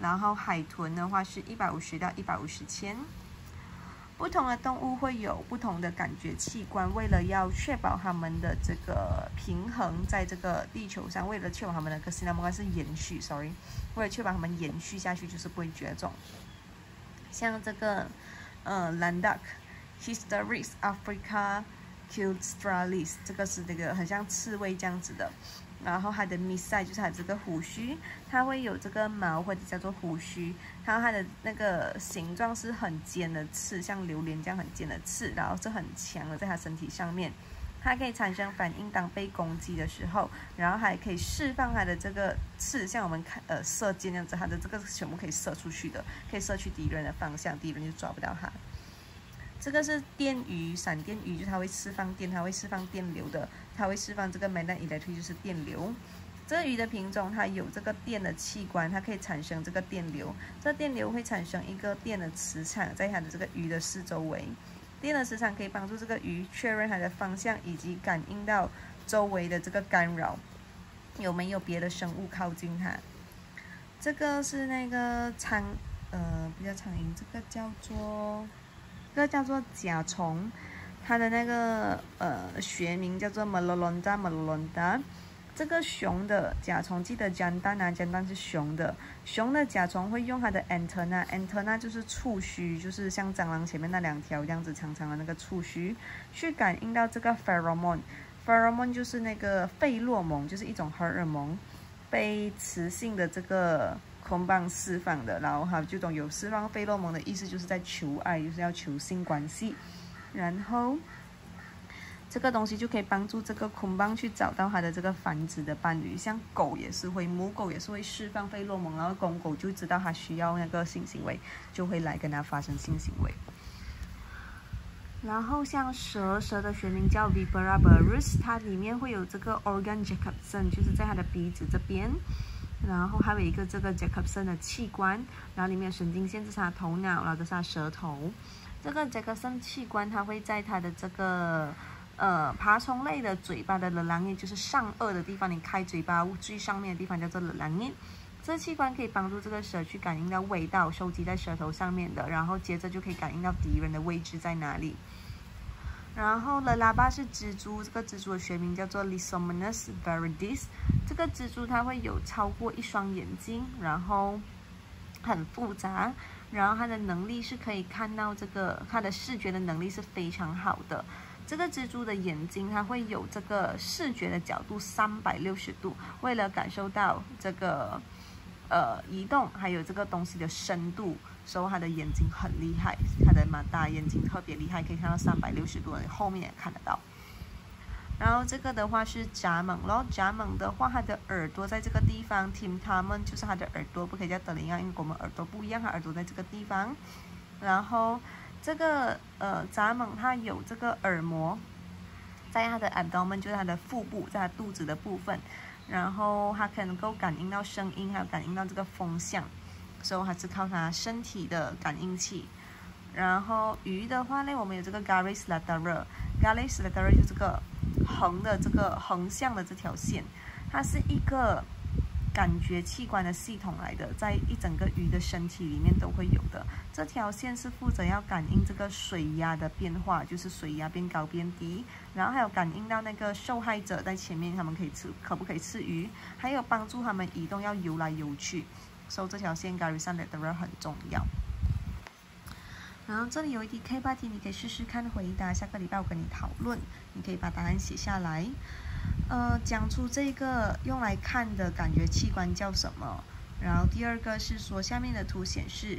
然后海豚的话是一百五十到一百五十千。不同的动物会有不同的感觉器官，为了要确保它们的这个平衡在这个地球上，为了确保它们的个什么关是延续，sorry，为了确保它们延续下去就是不会绝种。像这个，呃，蓝 duck。h i s t r i s Africa c u s t r u l i s 这个是那个很像刺猬这样子的，然后它的 m i s s i 就是它这个胡须，它会有这个毛或者叫做胡须，然后它的那个形状是很尖的刺，像榴莲这样很尖的刺，然后是很强的，在它身体上面，它可以产生反应，当被攻击的时候，然后还可以释放它的这个刺，像我们看呃射箭那样子，它的这个全部可以射出去的，可以射去敌人的方向，敌人就抓不到它。这个是电鱼，闪电鱼，就它会释放电，它会释放电流的，它会释放这个。买单一来推就是电流。这个鱼的品种，它有这个电的器官，它可以产生这个电流。这电流会产生一个电的磁场，在它的这个鱼的四周围。电的磁场可以帮助这个鱼确认它的方向，以及感应到周围的这个干扰，有没有别的生物靠近它。这个是那个苍，呃，不叫苍蝇，这个叫做。这个叫做甲虫，它的那个呃学名叫做 m e l o l o n d a m e l o l o n d a 这个熊的甲虫，记得将蛋啊，将蛋是熊的，熊的甲虫会用它的 antenna，antenna 就是触须，就是像蟑螂前面那两条这样子长长的那个触须，去感应到这个 pheromone，pheromone 就是那个费洛蒙，就是一种荷尔蒙，被雌性的这个。空棒释放的，然后哈，这种有释放费洛蒙的意思，就是在求爱，就是要求性关系。然后这个东西就可以帮助这个空棒去找到它的这个繁殖的伴侣。像狗也是会，母狗也是会释放费洛蒙，然后公狗就知道它需要那个性行为，就会来跟它发生性行为。然后像蛇，蛇的学名叫 v i p e r a r u s 它里面会有这个 organ Jacobson，就是在它的鼻子这边。然后还有一个这个杰克森的器官，然后里面神经腺是他头脑，然后就是他舌头。这个杰克森器官它会在它的这个呃爬虫类的嘴巴的棱蓝叶，就是上颚的地方，你开嘴巴最上面的地方叫做棱蓝叶。这器官可以帮助这个蛇去感应到味道，收集在舌头上面的，然后接着就可以感应到敌人的位置在哪里。然后的喇叭是蜘蛛，这个蜘蛛的学名叫做 Lisommaus veridis。这个蜘蛛它会有超过一双眼睛，然后很复杂，然后它的能力是可以看到这个，它的视觉的能力是非常好的。这个蜘蛛的眼睛它会有这个视觉的角度三百六十度，为了感受到这个呃移动，还有这个东西的深度。说他的眼睛很厉害，他的蛮大眼睛特别厉害，可以看到三百六十度，后面也看得到。然后这个的话是蚱蜢，然后蚱蜢的话，它的耳朵在这个地方听，它们就是它的耳朵，不可以叫耳朵一因为我们耳朵不一样，它耳朵在这个地方。然后这个呃，蚱蜢它有这个耳膜，在它的 abdomen 就是它的腹部，在它肚子的部分，然后它可能够感应到声音，还有感应到这个风向。以我还是靠它身体的感应器。然后鱼的话呢，我们有这个 garis l a t e r a garis lateral 就这个横的这个横向的这条线，它是一个感觉器官的系统来的，在一整个鱼的身体里面都会有的。这条线是负责要感应这个水压的变化，就是水压变高变低，然后还有感应到那个受害者在前面，他们可以吃可不可以吃鱼，还有帮助他们移动，要游来游去。所以这条线高与上的 דבר 很重要。然后这里有一题 K 八题，你可以试试看回答。下个礼拜我跟你讨论，你可以把答案写下来。呃，讲出这个用来看的感觉器官叫什么？然后第二个是说，下面的图显示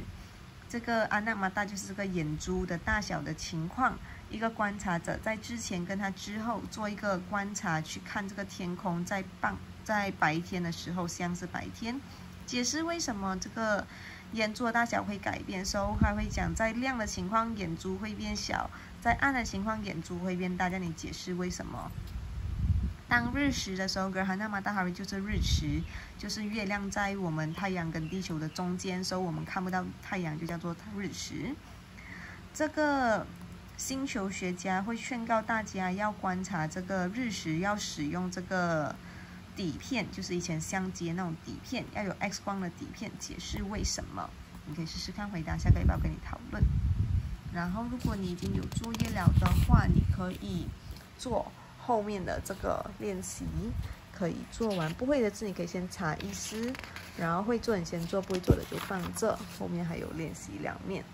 这个阿娜玛达就是这个眼珠的大小的情况。一个观察者在之前跟他之后做一个观察，去看这个天空在傍在白天的时候像是白天。解释为什么这个眼珠大小会改变？时候还会讲，在亮的情况眼珠会变小，在暗的情况眼珠会变大。叫你解释为什么？当日食的时候，g r a a 哈 a 么大，r i 就是日食，就是月亮在我们太阳跟地球的中间所以我们看不到太阳，就叫做日食。这个星球学家会劝告大家要观察这个日食，要使用这个。底片就是以前相接那种底片，要有 X 光的底片。解释为什么？你可以试试看回答，下个礼拜我跟你讨论。然后，如果你已经有作业了的话，你可以做后面的这个练习，可以做完。不会的字你可以先查意思，然后会做你先做，不会做的就放这。后面还有练习两面。